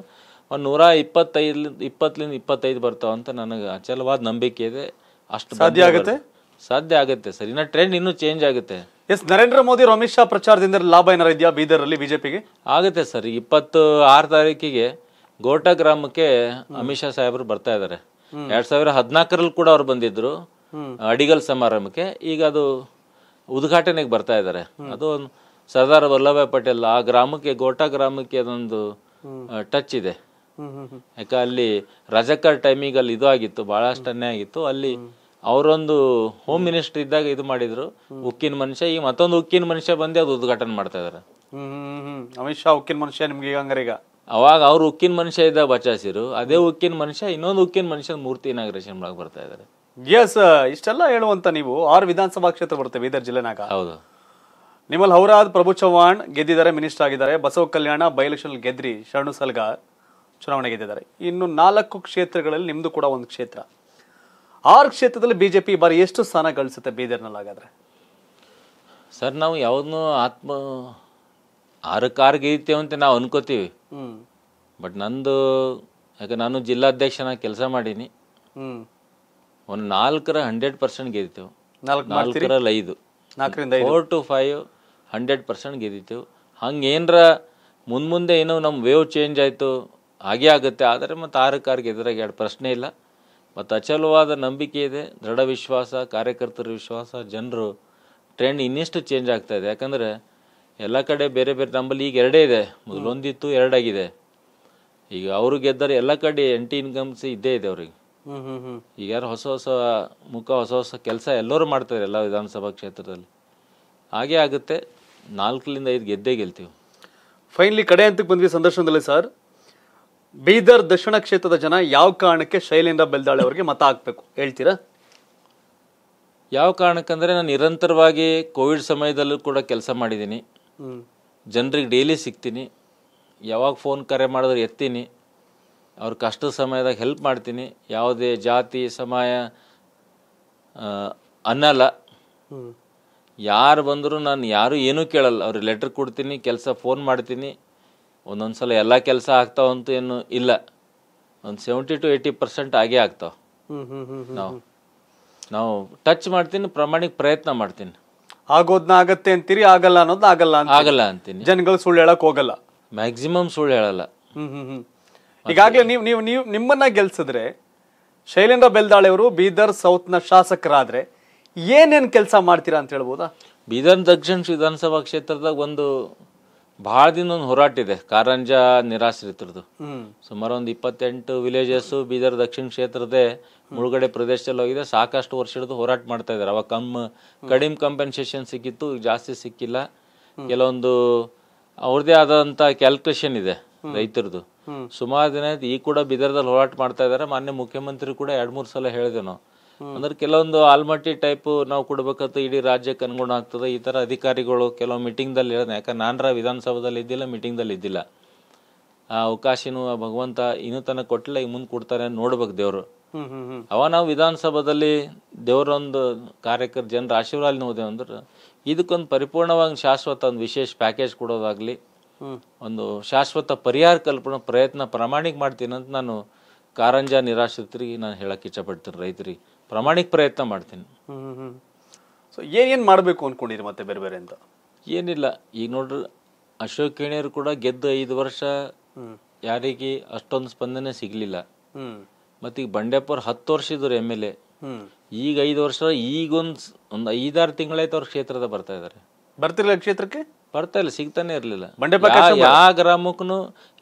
[SPEAKER 2] ಒಂದು ನೂರ ಇಪ್ಪತ್ತೈದು ಇಪ್ಪತ್ತಲಿಂದ ಇಪ್ಪತ್ತೈದು ಬರ್ತಾವ ಅಂತ ನನಗೆ ಅಚಲವಾದ ನಂಬಿಕೆ ಇದೆ ಅಷ್ಟು ಸಾಧ್ಯ ಆಗುತ್ತೆ
[SPEAKER 1] ಸಾಧ್ಯ ಆಗುತ್ತೆ ಸರ್ ನಾ ಟ್ರೆಂಡ್ ಇನ್ನೂ ಚೇಂಜ್ ಆಗುತ್ತೆ ಎಸ್ ನರೇಂದ್ರ ಮೋದಿ ರಮೇಶ್ ಶಾ ಪ್ರಚಾರದಿಂದ ಲಾಭ ಏನಾರ ಇದೆಯಾ ಬೀದರಲ್ಲಿ ಬಿಜೆಪಿಗೆ ಆಗುತ್ತೆ ಸರ್ ಇಪ್ಪತ್ತು ಆರು ತಾರೀಕಿಗೆ ಗೋಟ
[SPEAKER 2] ಗ್ರಾಮಕ್ಕೆ ಅಮಿತ್ ಶಾ ಸಾಹೇಬರು ಬರ್ತಾ ಇದ್ದಾರೆ ಎರಡ್ ಸಾವಿರ ಹದಿನಾಲ್ಕರಲ್ಲಿ ಕೂಡ ಅವ್ರು ಬಂದಿದ್ರು ಅಡಿಗಲ್ ಸಮಾರಂಭಕ್ಕೆ ಈಗ ಅದು ಉದ್ಘಾಟನೆಗೆ ಬರ್ತಾ ಇದ್ದಾರೆ ಅದು ಸರ್ದಾರ್ ವಲ್ಲಭಾಯ್ ಪಟೇಲ್ ಆ ಗ್ರಾಮಕ್ಕೆ ಗೋಟಾ ಗ್ರಾಮಕ್ಕೆ ಅದೊಂದು ಟಚ್ ಇದೆ ಯಾಕೆ ಅಲ್ಲಿ ರಜಕರ್ ಟೈಮಿಗೆ ಅಲ್ಲಿ ಇದು ಆಗಿತ್ತು ಬಹಳಷ್ಟು ಆಗಿತ್ತು ಅಲ್ಲಿ ಅವರೊಂದು ಹೋಮ್ ಮಿನಿಸ್ಟರ್ ಇದ್ದಾಗ ಇದು ಮಾಡಿದ್ರು ಉಕ್ಕಿನ ಮನುಷ್ಯ ಈಗ ಮತ್ತೊಂದು ಉಕ್ಕಿನ ಮನುಷ್ಯ ಬಂದು ಅದು ಉದ್ಘಾಟನೆ ಮಾಡ್ತಾ ಇದಾರೆ
[SPEAKER 1] ಅಮಿತ್ ಶಾ ಉಕ್ಕಿನ ಮನುಷ್ಯ ನಿಮ್ಗೆ ಈಗ
[SPEAKER 2] ಅವಾಗ ಅವ್ರು ಉಕ್ಕಿನ ಮನುಷ್ಯ ಇದ್ದ
[SPEAKER 1] ಬಚಾಸಿರು ಅದೇ ಉಕ್ಕಿನ ಮನುಷ್ಯ ಇನ್ನೊಂದು ಉಕ್ಕಿನ ಮನುಷ್ಯ ಮೂರ್ತಿ ಇನಾಗ್ರೇಷನ್ ಬರ್ತಾ ಇದಾರೆ ಎಸ್ ಇಷ್ಟೆಲ್ಲ ಹೇಳುವಂತ ನೀವು ಆರು ವಿಧಾನಸಭಾ ಕ್ಷೇತ್ರ ಬರ್ತೇವೆ ಬೀದರ್ ಜಿಲ್ಲೆನಾಗ ಹೌದು ನಿಮ್ಮಲ್ಲಿ ಹೌರಾದ್ ಪ್ರಭು ಚವ್ಹಾಣ್ ಗೆದ್ದಿದ್ದಾರೆ ಮಿನಿಸ್ಟರ್ ಆಗಿದ್ದಾರೆ ಬಸವ ಕಲ್ಯಾಣ ಎಲೆಕ್ಷನ್ ಗೆದ್ರಿ ಶರಣು ಸಲ್ಗಾರ್ ಚುನಾವಣೆ ಗೆದ್ದಿದ್ದಾರೆ ಇನ್ನು ನಾಲ್ಕು ಕ್ಷೇತ್ರಗಳಲ್ಲಿ ನಿಮ್ದು ಕೂಡ ಒಂದು ಕ್ಷೇತ್ರ ಆರು ಕ್ಷೇತ್ರದಲ್ಲಿ ಬಿಜೆಪಿ ಬಾರಿ ಎಷ್ಟು ಸ್ಥಾನ ಗಳಿಸುತ್ತೆ ಬೀದರ್ನಲ್ಲಿ ಹಾಗಾದ್ರೆ ಸರ್ ನಾವು ಯಾವ್ದು ಆತ್ಮ
[SPEAKER 2] ಆರಕ್ಕಾರು ಗೆದ್ದೇವೆ ಅಂತ ನಾವು ಅನ್ಕೋತೀವಿ ಬಟ್ ನಂದು ಯಾಕೆ ನಾನು ಜಿಲ್ಲಾಧ್ಯಕ್ಷನ ಕೆಲಸ ಮಾಡೀನಿ ಒಂದು ನಾಲ್ಕರ ಹಂಡ್ರೆಡ್ ಪರ್ಸೆಂಟ್ ಗೆದ್ದೇವೆ ನಾಲ್ಕರಲ್ಲಿ ಐದು four to five hundred percent ಗೆದ್ದಿತ್ತು ಹಂಗೆ ಏನರ ಮುಂದೆ ಮುಂದೆ ಏನೋ ನಮ್ಮ ವೇವ್ ಚೇಂಜ್ ಆಯಿತು ಹಾಗೇ ಆಗುತ್ತೆ ಆದರೆ ಮತ್ತು ಕಾರ್ ಎದುರಾಗಿ ಎರಡು ಪ್ರಶ್ನೆ ಇಲ್ಲ ಮತ್ತು ಅಚಲವಾದ ನಂಬಿಕೆ ಇದೆ ದೃಢ ವಿಶ್ವಾಸ ಕಾರ್ಯಕರ್ತರ ವಿಶ್ವಾಸ ಜನರು ಟ್ರೆಂಡ್ ಇನ್ನಿಷ್ಟು ಚೇಂಜ್ ಆಗ್ತಾಯಿದೆ ಯಾಕಂದರೆ ಎಲ್ಲ ಕಡೆ ಬೇರೆ ಬೇರೆ ನಂಬಲ್ಲಿ ಈಗ ಎರಡೇ ಇದೆ ಮೊದಲೊಂದಿತ್ತು ಎರಡಾಗಿದೆ ಈಗ ಅವರು ಗೆದ್ದರೆ ಎಲ್ಲ ಕಡೆ ಎಂಟಿ ಇನ್ಕಮ್ಸ್ ಇದ್ದೇ ಇದೆ ಅವ್ರಿಗೆ ಈಗ ಯಾರು ಹೊಸ ಹೊಸ ಮುಖ ಹೊಸ ಹೊಸ ಕೆಲಸ ಎಲ್ಲರೂ ಮಾಡ್ತಾರೆ ಎಲ್ಲ ವಿಧಾನಸಭಾ ಕ್ಷೇತ್ರದಲ್ಲಿ ಹಾಗೇ ಆಗುತ್ತೆ ನಾಲ್ಕರಿಂದ
[SPEAKER 1] ಐದು ಗೆದ್ದೇ ಗೆಲ್ತೀವಿ ಫೈನಲಿ ಕಡೆ ಹಂತಕ್ಕೆ ಬಂದ್ವಿ ಸಂದರ್ಶನದಲ್ಲಿ ಸರ್ ಬೀದರ್ ದಕ್ಷಿಣ ಕ್ಷೇತ್ರದ ಜನ ಯಾವ ಕಾರಣಕ್ಕೆ ಶೈಲೇಂದ್ರ ಬೆಲ್ದಾಳೆ ಅವರಿಗೆ ಮತ ಹಾಕ್ಬೇಕು ಹೇಳ್ತೀರಾ ಯಾವ ಕಾರಣಕ್ಕಂದರೆ ನಾನು ನಿರಂತರವಾಗಿ ಕೋವಿಡ್ ಸಮಯದಲ್ಲೂ ಕೂಡ ಕೆಲಸ ಮಾಡಿದ್ದೀನಿ
[SPEAKER 2] ಜನರಿಗೆ ಡೈಲಿ ಸಿಗ್ತೀನಿ ಯಾವಾಗ ಫೋನ್ ಕರೆ ಮಾಡಿದ್ರೆ ಎತ್ತೀನಿ ಅವ್ರ ಕಷ್ಟದ ಸಮಯದಾಗ ಹೆಲ್ಪ್ ಮಾಡ್ತೀನಿ ಯಾವುದೇ ಜಾತಿ ಸಮಯ ಅನ್ನಲ್ಲ ಯಾರು ಬಂದರೂ ನಾನು ಯಾರು ಏನೂ ಕೇಳಲ್ಲ ಅವ್ರಿಗೆ ಲೆಟ್ರ್ ಕೊಡ್ತೀನಿ ಕೆಲಸ ಫೋನ್ ಮಾಡ್ತೀನಿ ಒಂದೊಂದು ಸಲ ಎಲ್ಲ ಕೆಲಸ ಆಗ್ತಾವಂತೂ ಏನು ಇಲ್ಲ ಒಂದು ಸೆವೆಂಟಿ ಟು ಏಯ್ಟಿ ಪರ್ಸೆಂಟ್ ಆಗೇ ಆಗ್ತಾವೆ ನಾವು ನಾವು ಟಚ್ ಮಾಡ್ತೀನಿ ಪ್ರಮಾಣಿಕ ಪ್ರಯತ್ನ ಮಾಡ್ತೀನಿ
[SPEAKER 1] ಆಗೋದ್ನ ಆಗತ್ತೆ ಅಂತೀರಿ ಆಗಲ್ಲ ಅನ್ನೋದು ಆಗಲ್ಲ
[SPEAKER 2] ಆಗಲ್ಲ ಅಂತೀನಿ ಜನಗಳು ಸುಳ್ಳು ಹೇಳಕ್ ಹೋಗಲ್ಲ ಮ್ಯಾಕ್ಸಿಮಮ್ ಸುಳ್ಳು ಹೇಳಲ್ಲ
[SPEAKER 1] ಈಗಾಗಲೇ ನೀವು ನೀವು ನೀವು ನಿಮ್ಮನ್ನ ಗೆಲ್ಸಿದ್ರೆ ಶೈಲೇಂದ್ರ ಬೆಲ್ದಾಳೆ ಅವರು ಬೀದರ್ ಸೌತ್ನ ಶಾಸಕರಾದ್ರೆ ಏನೇನು ಕೆಲಸ ಮಾಡ್ತೀರಾ ಅಂತ ಹೇಳ್ಬೋದಾ ಬೀದರ್ ದಕ್ಷಿಣ ವಿಧಾನಸಭಾ ಕ್ಷೇತ್ರದಾಗ
[SPEAKER 2] ಒಂದು ಭಾಳ ದಿನ ಒಂದು ಹೋರಾಟ ಇದೆ ಕಾರಂಜ ನಿರಾಶ್ರಿತರದು ಸುಮಾರು ಒಂದು ಇಪ್ಪತ್ತೆಂಟು ವಿಲೇಜಸ್ಸು ಬೀದರ್ ದಕ್ಷಿಣ ಕ್ಷೇತ್ರದೇ ಮುಳುಗಡೆ ಪ್ರದೇಶದಲ್ಲಿ ಹೋಗಿದೆ ಸಾಕಷ್ಟು ವರ್ಷ ಹಿಡಿದು ಹೋರಾಟ ಮಾಡ್ತಾ ಇದ್ದಾರೆ ಅವಾಗ ಕಮ್ ಕಡಿಮೆ ಕಂಪೆನ್ಸೇಷನ್ ಸಿಕ್ಕಿತ್ತು ಜಾಸ್ತಿ ಸಿಕ್ಕಿಲ್ಲ ಕೆಲವೊಂದು ಅವ್ರದೇ ಆದಂಥ ಕ್ಯಾಲ್ಕುಲೇಷನ್ ಇದೆ ರೈತರದು ಸುಮಾರು ದಿನ ಈ ಕೂಡ ಬಿದರ್ದಲ್ಲಿ ಹೋರಾಟ ಮಾಡ್ತಾ ಇದ್ದಾರೆ ಮಾನ್ಯ ಮುಖ್ಯಮಂತ್ರಿ ಕೂಡ ಎರಡು ಮೂರು ಸಲ ಹೇಳಿದೆ ನಾವು ಅಂದ್ರೆ ಕೆಲವೊಂದು ಆಲ್ಮಟ್ಟಿ ಟೈಪ್ ನಾವು ಕೊಡ್ಬೇಕಂತ ಇಡೀ ರಾಜ್ಯಕ್ಕೆ ಅನುಗುಣ ಆಗ್ತದೆ ಈ ತರ ಅಧಿಕಾರಿಗಳು ಕೆಲವು ಮೀಟಿಂಗ್ ದಲ್ಲಿ ಹೇಳೋದು ಯಾಕಂದ್ರೆ ನಾನ್ರ ವಿಧಾನಸೌಧದಲ್ಲಿ ಇದ್ದಿಲ್ಲ ಮೀಟಿಂಗ್ ದಲ್ಲಿ ಇದ್ದಿಲ್ಲ ಆ ಅವಕಾಶನೂ ಭಗವಂತ ಇನ್ನು ತನಕ ಕೊಟ್ಟಿಲ್ಲ ಈಗ ಮುಂದೆ ಕೊಡ್ತಾರೆ ನೋಡ್ಬೇಕು ದೇವ್ರು ಅವ ನಾವು ವಿಧಾನಸಭಾದಲ್ಲಿ ದೇವರೊಂದು ಕಾರ್ಯಕರ್ ಜನರ ಆಶೀರ್ವಾದ ನೋಡಿದೆ ಅಂದ್ರೆ ಇದಕ್ಕೊಂದು ಪರಿಪೂರ್ಣವಾಗಿ ಶಾಶ್ವತ ಒಂದು ವಿಶೇಷ ಪ್ಯಾಕೇಜ್ ಕೊಡೋದಾಗ್ಲಿ ಒಂದು ಶಾಶ್ವತ ಪರಿಹಾರ ಕಲ್ಪನಾ ಪ್ರಯತ್ನ ಪ್ರಾಮಾಣಿಕ ಮಾಡ್ತೀನಿ ಅಂತ ನಾನು ಕಾರಂಜ ನಿರಾಶ್ರಿತರಿಗೆ ನಾನು ಹೇಳಕ್ಕೆ ಇಷ್ಟಪಡ್ತೀನಿ ರೈತರಿಗೆ ಪ್ರಮಾಣಿಕ ಪ್ರಯತ್ನ ಮಾಡ್ತೀನಿ ಸೊ ಏನೇನು ಮಾಡಬೇಕು ಅಂದ್ಕೊಂಡಿರಿ ಮತ್ತೆ ಬೇರೆ ಬೇರೆ ಅಂತ ಏನಿಲ್ಲ ಈಗ ನೋಡ್ರಿ ಅಶೋಕ್ ಕೇಣಿಯರು ಕೂಡ ಗೆದ್ದು ಐದು ವರ್ಷ ಯಾರಿಗೆ ಅಷ್ಟೊಂದು ಸ್ಪಂದನೆ ಸಿಗಲಿಲ್ಲ ಮತ್ತೀಗ ಬಂಡೆಪುರ್ ಹತ್ತು ವರ್ಷ ಇದ್ರು ಎಮ್ ಎಲ್ ಎ ಈಗ ಐದು ವರ್ಷ ಈಗೊಂದು ಒಂದು ಐದಾರು ತಿಂಗಳಾಯ್ತು ಅವ್ರ ಕ್ಷೇತ್ರದ ಬರ್ತಾ ಇದ್ದಾರೆ ಬರ್ತಿರ್ಲಿಲ್ಲ ಕ್ಷೇತ್ರಕ್ಕೆ ಬರ್ತಾ ಇಲ್ಲ ಸಿಗ್ತಾನೆ ಇರಲಿಲ್ಲ ಯಾವ ಗ್ರಾಮಕ್ಕೂ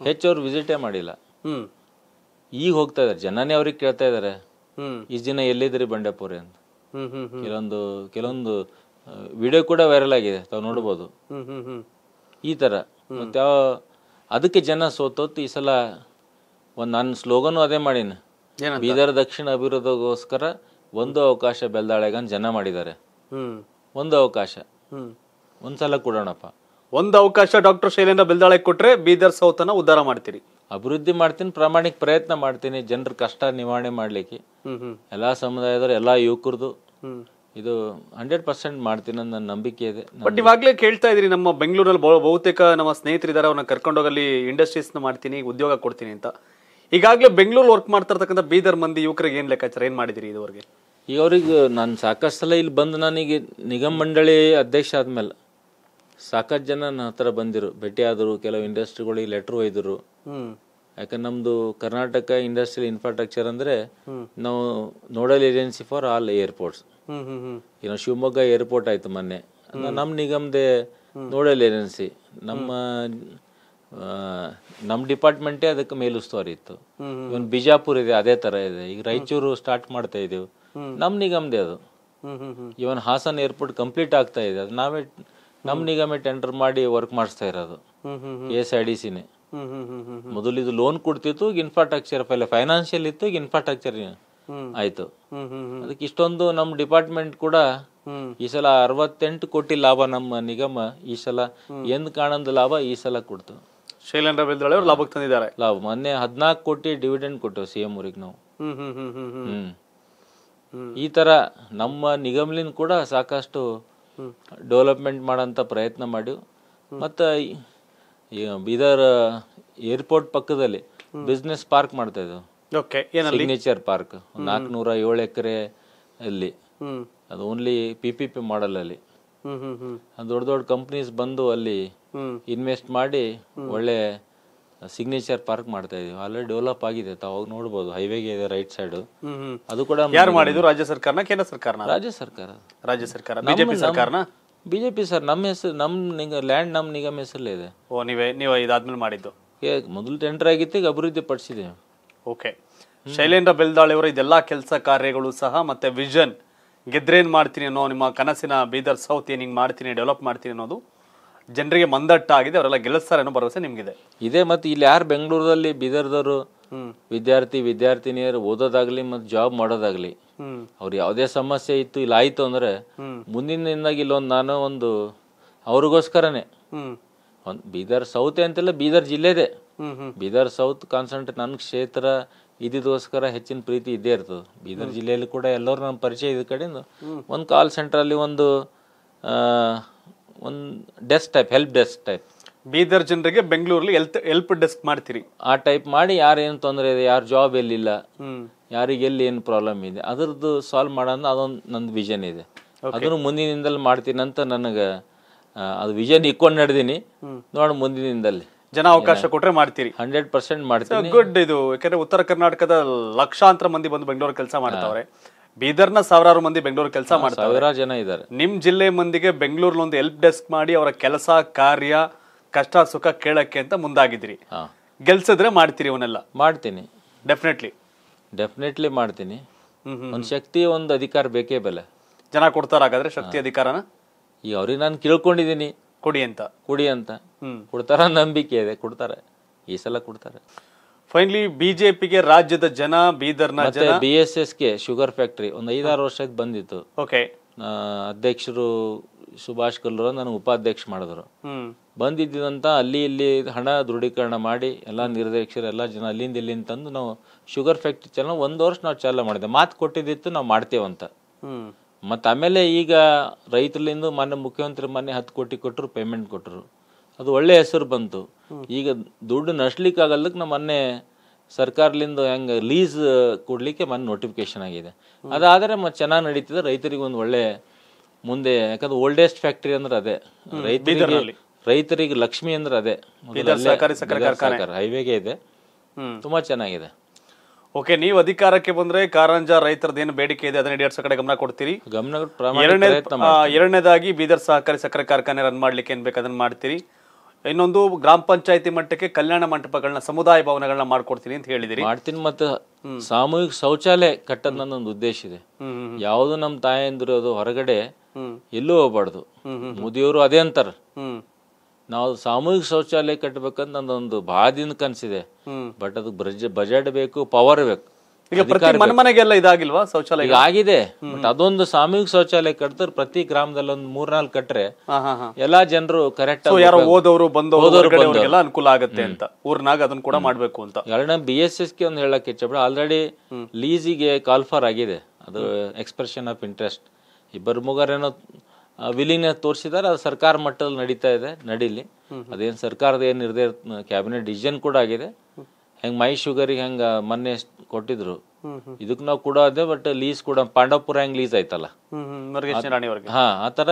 [SPEAKER 2] ಹೆಚ್ಚು ಅವ್ರು ವಿಸಿಟೇ ಮಾಡಿಲ್ಲ ಈಗ ಹೋಗ್ತಾ ಇದ್ದಾರೆ ಜನನೇ ಅವ್ರಿಗೆ ಕೇಳ್ತಾ ಇದ್ದಾರೆ ಇಷ್ಟು ದಿನ ಎಲ್ಲಿದ್ದೀರಿ ಬಂಡೆಪುರಿ ಅಂತ ಕೆಲವೊಂದು ಕೆಲವೊಂದು ವಿಡಿಯೋ ಕೂಡ ವೈರಲ್ ಆಗಿದೆ ತಾವು ನೋಡ್ಬೋದು ಈ ತರ ಮತ್ತೆ ಅದಕ್ಕೆ ಜನ ಸೋತೋತ್ ಈ ಸಲ ಒಂದು ನನ್ನ ಸ್ಲೋಗನು ಅದೇ ಮಾಡೀನಿ ಬೀದರ್ ದಕ್ಷಿಣ ಅಭಿವೃದ್ಧಿಗೋಸ್ಕರ ಒಂದು ಅವಕಾಶ ಬೆಲ್ದಾಳೆಗ ಜನ ಮಾಡಿದ್ದಾರೆ ಒಂದು ಅವಕಾಶ ಒಂದ್ಸಲ ಕೊಡೋಣಪ್ಪ ಒಂದು ಅವಕಾಶ ಡಾಕ್ಟರ್ ಶೈಲೇಂದ್ರ ಬೆಲ್ದಾಳೆ ಕೊಟ್ರೆ ಬೀದರ್ ಸೌತನ ಉದ್ಧಾರ ಮಾಡ್ತೀರಿ ಅಭಿವೃದ್ಧಿ ಮಾಡ್ತೀನಿ ಪ್ರಾಮಾಣಿಕ ಪ್ರಯತ್ನ ಮಾಡ್ತೀನಿ ಜನರ ಕಷ್ಟ ನಿವಾರಣೆ ಮಾಡ್ಲಿಕ್ಕೆ ಎಲ್ಲ ಸಮುದಾಯದವ್ರು ಎಲ್ಲ ಯುವಕರದು ಇದು ಹಂಡ್ರೆಡ್ ಪರ್ಸೆಂಟ್ ಮಾಡ್ತೀನಿ ಅನ್ನೋ ನನ್ನ ನಂಬಿಕೆ ಇದೆ
[SPEAKER 1] ಬಟ್ ಇವಾಗಲೇ ಕೇಳ್ತಾ ಇದ್ರಿ ನಮ್ಮ ಬೆಂಗಳೂರಲ್ಲಿ ಬಹುತೇಕ ನಮ್ಮ ಸ್ನೇಹಿತರಿದ್ದಾರೆ ಅವ್ರನ್ನ ಕರ್ಕೊಂಡೋಗಲ್ಲಿ ಇಂಡಸ್ಟ್ರೀಸ್ನ ಮಾಡ್ತೀನಿ ಉದ್ಯೋಗ ಕೊಡ್ತೀನಿ ಅಂತ ಈಗಾಗಲೇ ಬೆಂಗಳೂರು ವರ್ಕ್ ಮಾಡ್ತಾ ಬೀದರ್ ಮಂದಿ ಯುವಕರಿಗೆ ಏನು ಲೆಕ್ಕಾಚಾರ ಏನು ಮಾಡಿದಿರಿ ಇದುವರೆಗೆ ಈಗ ಅವ್ರಿಗೆ
[SPEAKER 2] ನಾನು ಸಾಕಷ್ಟು ಸಲ ಇಲ್ಲಿ ಬಂದು ನನಗೆ ನಿಗಮ ಮಂಡಳಿ ಅಧ್ಯಕ್ಷ ಆದ್ಮೇಲೆ ಸಾಕಷ್ಟು ಜನ ನನ್ನ ಹತ್ರ ಬಂದಿರು ಭೇಟಿ ಆದರು ಕೆಲವು ಇಂಡಸ್ಟ್ರಿಗಳಿಗೆ ಲೆಟರ್ ಒಯ್ದರು ಯಾಕಂದ್ರೆ ನಮ್ದು ಕರ್ನಾಟಕ ಇಂಡಸ್ಟ್ರಿಯಲ್ ಇನ್ಫ್ರಾಸ್ಟ್ರಕ್ಚರ್ ಅಂದ್ರೆ ನಾವು nodal agency for all airports ಏನೋ ಶಿವಮೊಗ್ಗ ಏರ್ಪೋರ್ಟ್ ಆಯ್ತು ಮೊನ್ನೆ ನಮ್ಮ ನಿಗಮದೆ ನೋಡಲ್ ಏಜೆನ್ಸಿ ನಮ್ಮ ನಮ್ಮ ಡಿಪಾರ್ಟ್ಮೆಂಟೇ ಅದಕ್ಕೆ ಮೇಲುಸ್ತುವಾರಿ ಇತ್ತು ಇವನ್ ಬಿಜಾಪುರ್ ಇದೆ ಅದೇ ತರ ಇದೆ ಈಗ ರಾಯಚೂರು ಸ್ಟಾರ್ಟ್ ಮಾಡ್ತಾ ಇದೀವಿ ನಮ್ಮ ನಿಗಮದೇ ಅದು ಇವನ್ ಹಾಸನ್ ಏರ್ಪೋರ್ಟ್ ಕಂಪ್ಲೀಟ್ ಆಗ್ತಾ ಇದೆ ಅದು ನಾವೇ ನಮ್ಮ ನಿಗಮ ಟೆಂಡರ್ ಮಾಡಿ ವರ್ಕ್ ಮಾಡಿಸ್ತಾ ಇರೋದು ಎ ಎಸ್ ಐ ಡಿ ಸಿನೇ ಮೊದಲು ಇದು ಲೋನ್ ಕೊಡ್ತಿತ್ತು ಇನ್ಫ್ರಾಸ್ಟ್ರಕ್ಚರ್ ಪೈಲೆ ಫೈನಾನ್ಷಿಯಲ್ ಇತ್ತು ಈಗ ಇನ್ಫ್ರಾಸ್ಟ್ರಕ್ಚರ್ ಆಯ್ತು ಅದಕ್ಕೆ ಇಷ್ಟೊಂದು ನಮ್ಮ ಡಿಪಾರ್ಟ್ಮೆಂಟ್ ಕೂಡ ಈ ಸಲ ಅರವತ್ತೆಂಟು ಕೋಟಿ ಲಾಭ ನಮ್ಮ ನಿಗಮ ಈ ಸಲ ಎಂದ್ ಕಾಣಂದ ಲಾಭ ಈ ಸಲ ಕೊಡ್ತು ಶೈಲೇಂದ್ರ ಬೆಲ್ದಾಳಿ ಅವರು ಲಾಭಕ್ಕೆ ತಂದಿದ್ದಾರೆ ಲಾಭ ಮೊನ್ನೆ ಹದಿನಾಲ್ಕು ಕೋಟಿ ಡಿವಿಡೆಂಡ್ ಕೊಟ್ಟೆವು ಸಿ ಎಂ ನಾವು ಈ ತರ ನಮ್ಮ ನಿಗಮಲಿನ ಕೂಡ ಸಾಕಷ್ಟು ಡೆವಲಪ್ಮೆಂಟ್ ಮಾಡೋಂಥ ಪ್ರಯತ್ನ ಮಾಡಿ ಮತ್ತು ಬೀದರ್ ಏರ್ಪೋರ್ಟ್ ಪಕ್ಕದಲ್ಲಿ ಬಿಸ್ನೆಸ್ ಪಾರ್ಕ್ ಮಾಡ್ತಾ ಇದ್ದವು ಸಿಗ್ನೇಚರ್ ಪಾರ್ಕ್ ನೂರ ಏಳು ಎಕರೆ ಅಲ್ಲಿ ಅದು only P P P model ಅಲ್ಲಿ ದೊಡ್ಡ ದೊಡ್ಡ ಕಂಪ್ನೀಸ್ ಬಂದು ಅಲ್ಲಿ ಇನ್ವೆಸ್ಟ್ ಮಾಡಿ ಒಳ್ಳೆ ಸಿಗ್ನೇಚರ್ ಪಾರ್ಕ್ ಮಾಡ್ತಾ ಇದೀವಿ ಆಲ್ರೆಡಿ ಡೆವಲಪ್ ಆಗಿದೆ ತಾವ್ ನೋಡಬಹುದು ಹೈವೇಗೆ ಇದೆ ರೈಟ್ ಸೈಡ್ ಅದು ಕೂಡ ಯಾರು ಮಾಡಿದ್ರು ರಾಜ್ಯ ಸರ್ಕಾರನ ಕೇಂದ್ರ ಸರ್ಕಾರನ ರಾಜ್ಯ ಸರ್ಕಾರ ರಾಜ್ಯ ಸರ್ಕಾರ ಬಿಜೆಪಿ ಸರ್ಕಾರನ ಬಿಜೆಪಿ ಸರ್ ನಮ್ಮ ಹೆಸರು ನಮ್ಮ ಲ್ಯಾಂಡ್ ನಮ್ಮ
[SPEAKER 1] ನಿಗಮ ಹೆಸರಲ್ಲಿ ಇದೆ ಓ ನೀವೇ ನೀವು ಇದಾದ್ಮೇಲೆ ಮಾಡಿದ್ದು ಮೊದಲು ಟೆಂಟರ್ ಆಗಿತ್ತು ಈಗ ಅಭಿವೃದ್ಧಿ ಪಡಿಸಿದ್ದೀವಿ ಓಕೆ ಶೈಲೇಂದ್ರ ಅವರ ಇದೆಲ್ಲ ಕೆಲಸ ಕಾರ್ಯಗಳು ಸಹ ಮತ್ತೆ ವಿಷನ್ ಗೆದ್ರೇನ್ ಮಾಡ್ತೀನಿ ಅನ್ನೋ ನಿಮ್ಮ ಕನಸಿನ ಬೀದರ್ ಸೌತ್ ಏನಿಂಗ್ ಮಾಡ್ತೀನಿ ಡೆವಲಪ್ ಮಾಡ್ತೀನಿ ಅನ್ನೋದು ಜನರಿಗೆ ಆಗಿದೆ ಅವರೆಲ್ಲ ಗೆಲ್ಲಿಸ್ತಾರೆ ಅನ್ನೋ ಭರವಸೆ ನಿಮಗಿದೆ ಇದೆ ಮತ್ತೆ ಇಲ್ಲಿ ಯಾರು ಬೆಂಗಳೂರಲ್ಲಿ ಬೀದರ್ದವರು
[SPEAKER 2] ವಿದ್ಯಾರ್ಥಿ ವಿದ್ಯಾರ್ಥಿನಿಯರು ಓದೋದಾಗ್ಲಿ ಮತ್ತು ಜಾಬ್ ಮಾಡೋದಾಗ್ಲಿ ಅವ್ರು ಯಾವುದೇ ಸಮಸ್ಯೆ ಇತ್ತು ಇಲ್ಲ ಆಯಿತು ಅಂದರೆ ಮುಂದಿನಿಂದಾಗಿ ಇಲ್ಲೊಂದು ನಾನು ಒಂದು ಅವ್ರಿಗೋಸ್ಕರನೇ ಒಂದು ಬೀದರ್ ಸೌತ್ ಅಂತೆಲ್ಲ ಬೀದರ್ ಜಿಲ್ಲೆದೆ ಬೀದರ್ ಸೌತ್ ಕಾನ್ಸಂಟ್ರೇಟ್ ನನ್ನ ಕ್ಷೇತ್ರ ಇದಿಗೋಸ್ಕರ ಹೆಚ್ಚಿನ ಪ್ರೀತಿ ಇದ್ದೇ ಇರ್ತದೆ ಬೀದರ್ ಜಿಲ್ಲೆಯಲ್ಲಿ ಕೂಡ ಎಲ್ಲರೂ ನಮ್ಮ ಪರಿಚಯ ಇದ್ದ ಕಡೆಯಿಂದ ಒಂದು ಕಾಲ್ ಸೆಂಟ್ರಲ್ಲಿ ಒಂದು ಒಂದು desk type help desk type Bidar ಜನರಿಗೆ ಬೆಂಗಳೂರಲ್ಲಿ ಹೆಲ್ತ್ ಹೆಲ್ಪ್ ಡೆಸ್ಕ್ ಮಾಡ್ತೀರಿ ಆ ಟೈಪ್ ಮಾಡಿ ಯಾರೇನು ತೊಂದರೆ ಇದೆ ಯಾರು ಜಾಬ್ ಎಲ್ಲಿಲ್ಲ ಯಾರಿಗೆ ಎಲ್ಲಿ ಏನು ಪ್ರಾಬ್ಲಮ್ ಇದೆ ಅದರದ್ದು ಸಾಲ್ವ್ ಮಾಡೋದು ಅದೊಂದು ನಂದು ವಿಷನ್ ಇದೆ ಅದನ್ನು ಮುಂದಿನಿಂದಲೇ ಮಾಡ್ತೀನಿ ಅಂತ ನನಗೆ ಅದು ವಿಷನ್ ಇಕ್ಕೊಂಡು ನಡೆದೀನಿ ನೋಡ ಮುಂದಿನಿಂದಲ್ಲಿ
[SPEAKER 1] ಜನ ಅವಕಾಶ ಕೊಟ್ಟರೆ ಮಾಡ್ತೀರಿ ಹಂಡ್ರೆಡ್ ಪರ್ಸೆಂಟ್ ಮಾಡ್ತೀನಿ ಗುಡ್ ಇದು ಯಾಕಂದ್ರೆ ಉತ್ತರ ಕರ್ನಾಟಕದ ಲಕ್ಷಾಂತರ ಮಂದಿ ಬಂದು ಬೆಂಗಳೂರು ಕೆಲಸ ಮಾಡ್ತಾವ್ರೆ ಬೀದರ್ನ ಸಾವಿರಾರು ಮಂದಿ ಬೆಂಗಳೂರು ಕೆಲಸ ಮಾಡ್ತಾರೆ ಸಾವಿರಾರು ಜನ ಇದ್ದಾರೆ ನಿಮ್ ಜಿಲ್ಲೆ ಮಂದಿಗೆ ಬೆಂಗಳೂರಲ್ಲಿ ಒಂದು ಹೆಲ್ಪ್ ಡೆಸ್ಕ್ ಮಾಡಿ ಅವರ ಕೆಲಸ ಕಾರ್ಯ ಕಷ್ಟ ಸುಖ ಕೇಳಕ್ಕೆ ಅಂತ ಮುಂದಾಗಿದ್ರಿ ಗೆಲ್ಸಿದ್ರೆ ಮಾಡ್ತೀರಿ ಇವನ್ನೆಲ್ಲ ಮಾಡ್ತೀನಿ ಡೆಫಿನೆಟ್ಲಿ ಡೆಫಿನೆಟ್ಲಿ ಮಾಡ್ತೀನಿ ಒಂದು ಶಕ್ತಿ ಒಂದು ಅಧಿಕಾರ ಬೇಕೇ ಬೆಲೆ
[SPEAKER 2] ಜನ ಕೊಡ್ತಾರ ಹಾಗಾದ್ರೆ ಶಕ್ತಿ ಅಧಿಕಾರನ ಈ ಅವ್ರಿಗೆ ನಾನು ಕೇಳ್ಕೊಂಡಿದ್ದೀನಿ ಕೊಡಿ ಅಂತ ಕೊಡಿ ಅಂತ ಕೊಡ್ತಾರ ನಂಬಿಕೆ ಇದೆ ಕೊಡ್ತಾರೆ ಈ ಸಲ ಕೊಡ್ತಾರೆ ಫೈನಲಿ
[SPEAKER 1] ಬಿಜೆಪಿಗೆ ರಾಜ್ಯದ ಜನ ಬೀದರ್ನ
[SPEAKER 2] B S K sugar factory ಒಂದು ಐದಾರು ವರ್ಷಕ್ಕೆ ಬಂದಿತ್ತು ಓಕೆ ಅಧ್ಯಕ್ಷರು ಸುಭಾಷ್ ಕಲ್ಲೂರ ನನಗೆ ಉಪಾಧ್ಯಕ್ಷ ಮಾಡಿದ್ರು ಬಂದಿದ್ದಂತ ಅಲ್ಲಿ ಇಲ್ಲಿ ಹಣ ದೃಢೀಕರಣ ಮಾಡಿ ಎಲ್ಲ ನಿರ್ದೇಶಕರು ಎಲ್ಲ ಜನ ಅಲ್ಲಿಂದ ಇಲ್ಲಿಂದ ತಂದು ನಾವು ಶುಗರ್ ಫ್ಯಾಕ್ಟ್ರಿ ಚಾಲನೆ ಒಂದು ವರ್ಷ ನಾವು ಚಾಲನೆ ಮಾಡಿದೆ ಮಾತು ಕೊಟ್ಟಿದ್ದಿತ್ತು ನಾವು ಮಾಡ್ತೇವಂತ ಮತ್ತು ಆಮೇಲೆ ಈಗ ರೈತರಿಂದ ಮೊನ್ನೆ ಮುಖ್ಯಮಂತ್ರಿ ಮೊನ್ನೆ ಹತ್ತು ಕೋಟಿ ಕೊಟ್ಟರು ಪೇಮೆಂಟ್ ಕೊಟ್ಟರು ಅದು ಒಳ್ಳೆ ಹೆಸರು ಬಂತು ಈಗ ದುಡ್ಡು ನಡ್ಸ್ಲಿಕ್ಕಾಗಲ್ಲಕ್ಕೆ ನಮ್ಮ ಮೊನ್ನೆ ಸರ್ಕಾರಲಿಂದ ಹೆಂಗ ಲೀಸ್ ಕೊಡಲಿಕ್ಕೆ ಮೊನ್ನೆ ನೋಟಿಫಿಕೇಶನ್ ಆಗಿದೆ ಅದಾದರೆ ಮತ್ತೆ ಚೆನ್ನಾಗಿ ನಡೀತಿದೆ ರೈತರಿಗೆ ಒಂದು ಒಳ್ಳೆ ಮುಂದೆ ಯಾಕಂದ್ರೆ ಓಲ್ಡೆಸ್ಟ್ ಫ್ಯಾಕ್ಟ್ರಿ ಅಂದ್ರೆ ಅದೇ ರೈತರಿಗೆ
[SPEAKER 1] ರೈತರಿಗೆ ಲಕ್ಷ್ಮಿ ಅಂದ್ರೆ ಅದೇ ಹೈವೇಗೆ ಇದೆ ತುಂಬಾ ಚೆನ್ನಾಗಿದೆ ಓಕೆ ನೀವು ಅಧಿಕಾರಕ್ಕೆ ಬಂದ್ರೆ ಕಾರಂಜ ರೈತರದ ಏನು ಬೇಡಿಕೆ ಇದೆ ಅದನ್ನ ಈಡೇರಿಸೋ ಕಡೆ ಗಮನ ಕೊಡ್ತೀರಿ ಗಮನ ಎರಡನೇದಾಗಿ ಬೀದರ್ ಸಹಕಾರಿ ಸಕ್ಕರೆ ಕಾರ್ಖಾನೆ ರನ್ ಮಾಡ್ಲಿಕ್ಕೆ ಏನ್ ಬೇಕು ಅದನ್ನ ಮಾಡ್ತೀರಿ ಇನ್ನೊಂದು ಗ್ರಾಮ ಪಂಚಾಯತಿ ಮಟ್ಟಕ್ಕೆ ಕಲ್ಯಾಣ ಮಂಟಪಗಳನ್ನ ಸಮುದಾಯ ಭವನಗಳನ್ನ ಮಾಡ್ಕೊಡ್ತೀನಿ ಅಂತ ಹೇಳಿದಿರಿ ಮಾಡ್ತೀನಿ ಮತ್ತೆ ಸಾಮೂಹಿಕ ಶೌಚಾಲಯ ನನ್ನ ಒಂದು ಉದ್ದೇಶ ಇದೆ ಯಾವುದು ನಮ್ಮ
[SPEAKER 2] ತಾಯಂದಿರು ಅದು ಹೊರಗಡೆ ಎಲ್ಲೂ ಹೋಗ್ಬಾರ್ದು ಮೋದಿಯವರು ಅದೇ ಅಂತಾರ ನಾವು ಸಾಮೂಹಿಕ ಶೌಚಾಲಯ ಕಟ್ಟಬೇಕಂತ ನನ್ನೊಂದು ಭಾಳ ದಿನ ಕನ್ಸಿದೆ ಬಟ್ ಅದಕ್ಕೆ ಬಜೆಟ್ ಬೇಕು ಪವರ್ ಬೇಕು ಈಗ ಪ್ರತಿ ಇದಾಗಿಲ್ವಾ ಶೌಚಾಲಯ ಆಗಿದೆ ಅದೊಂದು ಸಾಮೂಹಿಕ ಶೌಚಾಲಯ ಕಟ್ತಾರೆ ಪ್ರತಿ ಗ್ರಾಮದಲ್ಲಿ ಒಂದು ನಾಲ್ಕು ಕಟ್ರೆ ಎಲ್ಲಾ ಜನರು ಕರೆಕ್ಟ್ ಯಾರೋ ಓದೋರು ಅನುಕೂಲ ಆಗುತ್ತೆ ಅಂತ ಊರ್ನಾಗ ಅದನ್ನ ಕೂಡ ಮಾಡ್ಬೇಕು ಅಂತ ಎರಡನೇ ಬಿ ಎಸ್ ಎಸ್ ಗೆ ಒಂದು ಹೇಳಕ್ಕೆ ಆಲ್ರೆಡಿ ಲೀಸಿಗೆ ಫಾರ್ ಆಗಿದೆ ಅದು ಎಕ್ಸ್ಪ್ರೆಷನ್ ಆಫ್ ಇಂಟ್ರೆಸ್ಟ್ ಇಬ್ಬರು ಏನೋ ವಿಲೀನ ತೋರಿಸಿದಾರೆ ಅದು ಸರ್ಕಾರ ಮಟ್ಟದಲ್ಲಿ ನಡೀತಾ ಇದೆ ನಡೀಲಿ ಅದೇನು ಸರ್ಕಾರದ ಏನು ನಿರ್ದೇಶ ಕ್ಯಾಬಿನೆಟ್ ಡಿಸಿಷನ್ ಕೂಡ ಆಗಿದೆ ಹೆಂಗೆ ಮೈ ಶುಗರಿಗೆ ಹೆಂಗ ಮೊನ್ನೆ ಕೊಟ್ಟಿದ್ರು ಇದಕ್ ನಾವು ಕೂಡ ಅದೇ ಬಟ್ ಲೀಸ್ ಕೂಡ ಪಾಂಡವಪುರ ಹೆಂಗೆ ಲೀಸ್ ಆಯ್ತಲ್ಲ ಹಾ ಆ ಥರ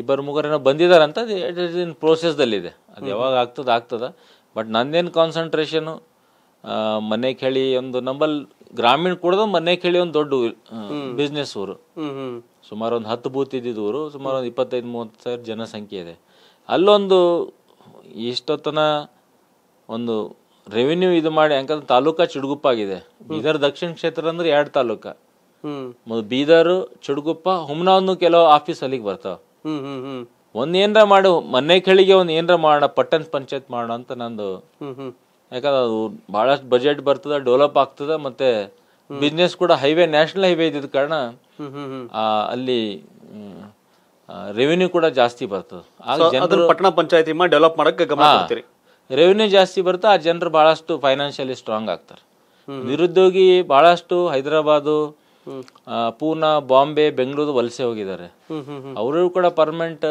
[SPEAKER 2] ಇಬ್ಬರು ಮೂಗರೇನೋ ಬಂದಿದ್ದಾರೆ ಅಂತ ಇಟ್ ಇಸ್ ಇನ್ ಪ್ರೋಸೆಸ್ದಲ್ಲಿದೆ ಅದು ಯಾವಾಗ ಆಗ್ತದ ಆಗ್ತದ ಬಟ್ ನಂದೇನು ಕಾನ್ಸಂಟ್ರೇಷನು ಮನೆ ಕೇಳಿ ಒಂದು ನಂಬಲ್ ಗ್ರಾಮೀಣ ಕೂಡದ ಮನೆ ಕೇಳಿ ಒಂದು ದೊಡ್ಡ ಬಿಸ್ನೆಸ್ ಊರು ಸುಮಾರು ಒಂದು ಹತ್ತು ಬೂತ್ ಇದ್ದಿದ್ದು ಊರು ಸುಮಾರು ಒಂದ್ ಇಪ್ಪತ್ತೈದ್ ಮೂವತ್ತು ಸಾವಿರ ಜನಸಂಖ್ಯೆ ಇದೆ ಅಲ್ಲೊಂದು ಇಷ್ಟೊತ್ತನ ಒಂದು ರೆವಿನ್ಯೂ ಇದು ಮಾಡಿ ಯಾಕಂದ್ರೆ ತಾಲೂಕಾ ಆಗಿದೆ ಬೀದರ್ ದಕ್ಷಿಣ ಕ್ಷೇತ್ರ ಅಂದ್ರೆ ಎರಡು ತಾಲೂಕಾ ಬೀದರ್ ಚಿಡುಗುಪ್ಪ ಹುಮ್ನಾವ್ನು ಕೆಲವು ಆಫೀಸ್ ಅಲ್ಲಿಗೆ ಬರ್ತಾವ ಒಂದ್ ಏನ್ರ ಮಾಡು ಮನೆ ಕೆಳಿಗೆ ಒಂದ್ ಏನ್ರ ಮಾಡೋಣ ಪಟ್ಟಣ ಪಂಚಾಯತ್ ಮಾಡೋಣ ಅಂತ ನಂದು ಯಾಕಂದ್ರೆ ಅದು ಬಹಳಷ್ಟು ಬಜೆಟ್ ಬರ್ತದ ಡೆವಲಪ್ ಆಗ್ತದ ಮತ್ತೆ ಬಿಸ್ನೆಸ್ ಕೂಡ ಹೈವೇ ನ್ಯಾಷನಲ್ ಹೈವೇ ಇದ್ದ ಕಾರಣ ಅಲ್ಲಿ ರೆವಿನ್ಯೂ ಕೂಡ ಜಾಸ್ತಿ ಬರ್ತದೆ ಪಟ್ಟಣ ಪಂಚಾಯತಿ ಡೆವಲಪ್ ಮಾಡಕ್ಕೆ ಗಮನ ರೆವಿನ್ಯೂ ಜಾಸ್ತಿ ಬರ್ತಾ ಆ ಜನರು ಬಹಳಷ್ಟು ಫೈನಾನ್ಷಿಯಲಿ ಸ್ಟ್ರಾಂಗ್ ಆಗ್ತಾರೆ ನಿರುದ್ಯೋಗಿ ಬಹಳಷ್ಟು ಹೈದರಾಬಾದು ಪೂನಾ ಬಾಂಬೆ ಬೆಂಗಳೂರು ವಲಸೆ ಹೋಗಿದ್ದಾರೆ ಅವರು ಕೂಡ ಪರ್ಮನೆಂಟ್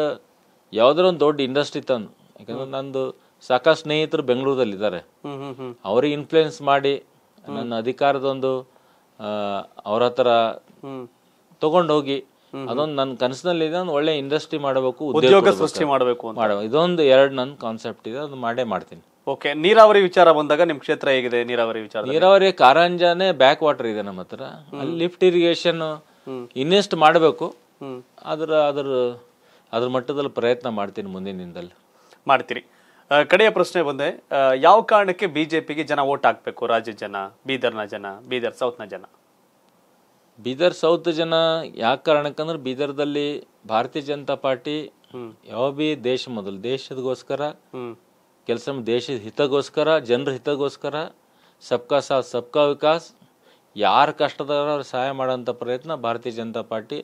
[SPEAKER 2] ಯಾವ್ದಾರ ಒಂದು ದೊಡ್ಡ ಇಂಡಸ್ಟ್ರಿ ತಂದು ಯಾಕಂದ್ರೆ ನಂದು ಸಾಕಷ್ಟು ಸ್ನೇಹಿತರು ಬೆಂಗಳೂರಲ್ಲಿ ಇದ್ದಾರೆ ಅವ್ರಿಗೆ ಇನ್ಫ್ಲುಯೆನ್ಸ್ ಮಾಡಿ ನನ್ನ ಅಧಿಕಾರದೊಂದು ಅವ್ರ ಹತ್ರ ತಗೊಂಡೋಗಿ ಅದೊಂದು
[SPEAKER 1] ನನ್ನ ಕನಸಿನಲ್ಲಿ ಇದೆ ಒಳ್ಳೆ ಇಂಡಸ್ಟ್ರಿ ಮಾಡಬೇಕು ಉದ್ಯೋಗ ಸೃಷ್ಟಿ ಮಾಡಬೇಕು
[SPEAKER 2] ಅಂತ ಇದೊಂದು ಎರಡು ನನ್ನ ಕಾನ್ಸೆಪ್ಟ್ ಇದೆ ಅದು ಮಾಡೇ ಮಾಡ್ತೀನಿ
[SPEAKER 1] ಓಕೆ ನೀರಾವರಿ ವಿಚಾರ ಬಂದಾಗ ನಿಮ್ ಕ್ಷೇತ್ರ ಹೇಗಿದೆ ನೀರಾವರಿ ವಿಚಾರ
[SPEAKER 2] ನೀರಾವರಿ ಕಾರಂಜಾನೆ ಬ್ಯಾಕ್ ವಾಟರ್ ಇದೆ ನಮ್ಮ ಹತ್ರ ಅಲ್ಲಿ
[SPEAKER 1] ಲಿಫ್ಟ್ ಇರಿಗೇಷನ್ ಇನ್ವೆಸ್ಟ್ ಮಾಡಬೇಕು ಅದರ ಅದರ ಅದ್ರ ಮಟ್ಟದಲ್ಲಿ ಪ್ರಯತ್ನ ಮಾಡ್ತೀನಿ ಮುಂದಿನ ದಿನದಲ್ಲಿ ಮಾಡ್ತೀರಿ ಕಡೆಯ ಪ್ರಶ್ನೆ ಬಂದೆ ಯಾವ ಕಾರಣಕ್ಕೆ ಬಿಜೆಪಿಗೆ ಜನ ವೋಟ್ ಹಾಕ್ಬೇಕು ರಾಜ್ಯ ಜನ ಬೀದರ್ನ ಜನ ಬೀದರ್ ಸೌತ್ನ ಜನ ಬೀದರ್ ಸೌತ್ ಜನ ಯಾಕೆ
[SPEAKER 2] ಕಾರಣಕ್ಕಂದ್ರೆ ಬೀದರ್ದಲ್ಲಿ ಭಾರತೀಯ ಜನತಾ ಪಾರ್ಟಿ ಯಾವ ಬಿ ದೇಶ ಮೊದಲು ದೇಶದಗೋಸ್ಕರ ಕೆಲಸ ದೇಶದ ಹಿತಗೋಸ್ಕರ ಜನರ ಹಿತಗೋಸ್ಕರ ಸಬ್ಕಾ ಸಾಥ್ ಸಬ್ಕಾ ವಿಕಾಸ್ ಯಾರು ಕಷ್ಟದವ್ರು ಸಹಾಯ ಮಾಡೋಂಥ ಪ್ರಯತ್ನ ಭಾರತೀಯ ಜನತಾ ಪಾರ್ಟಿ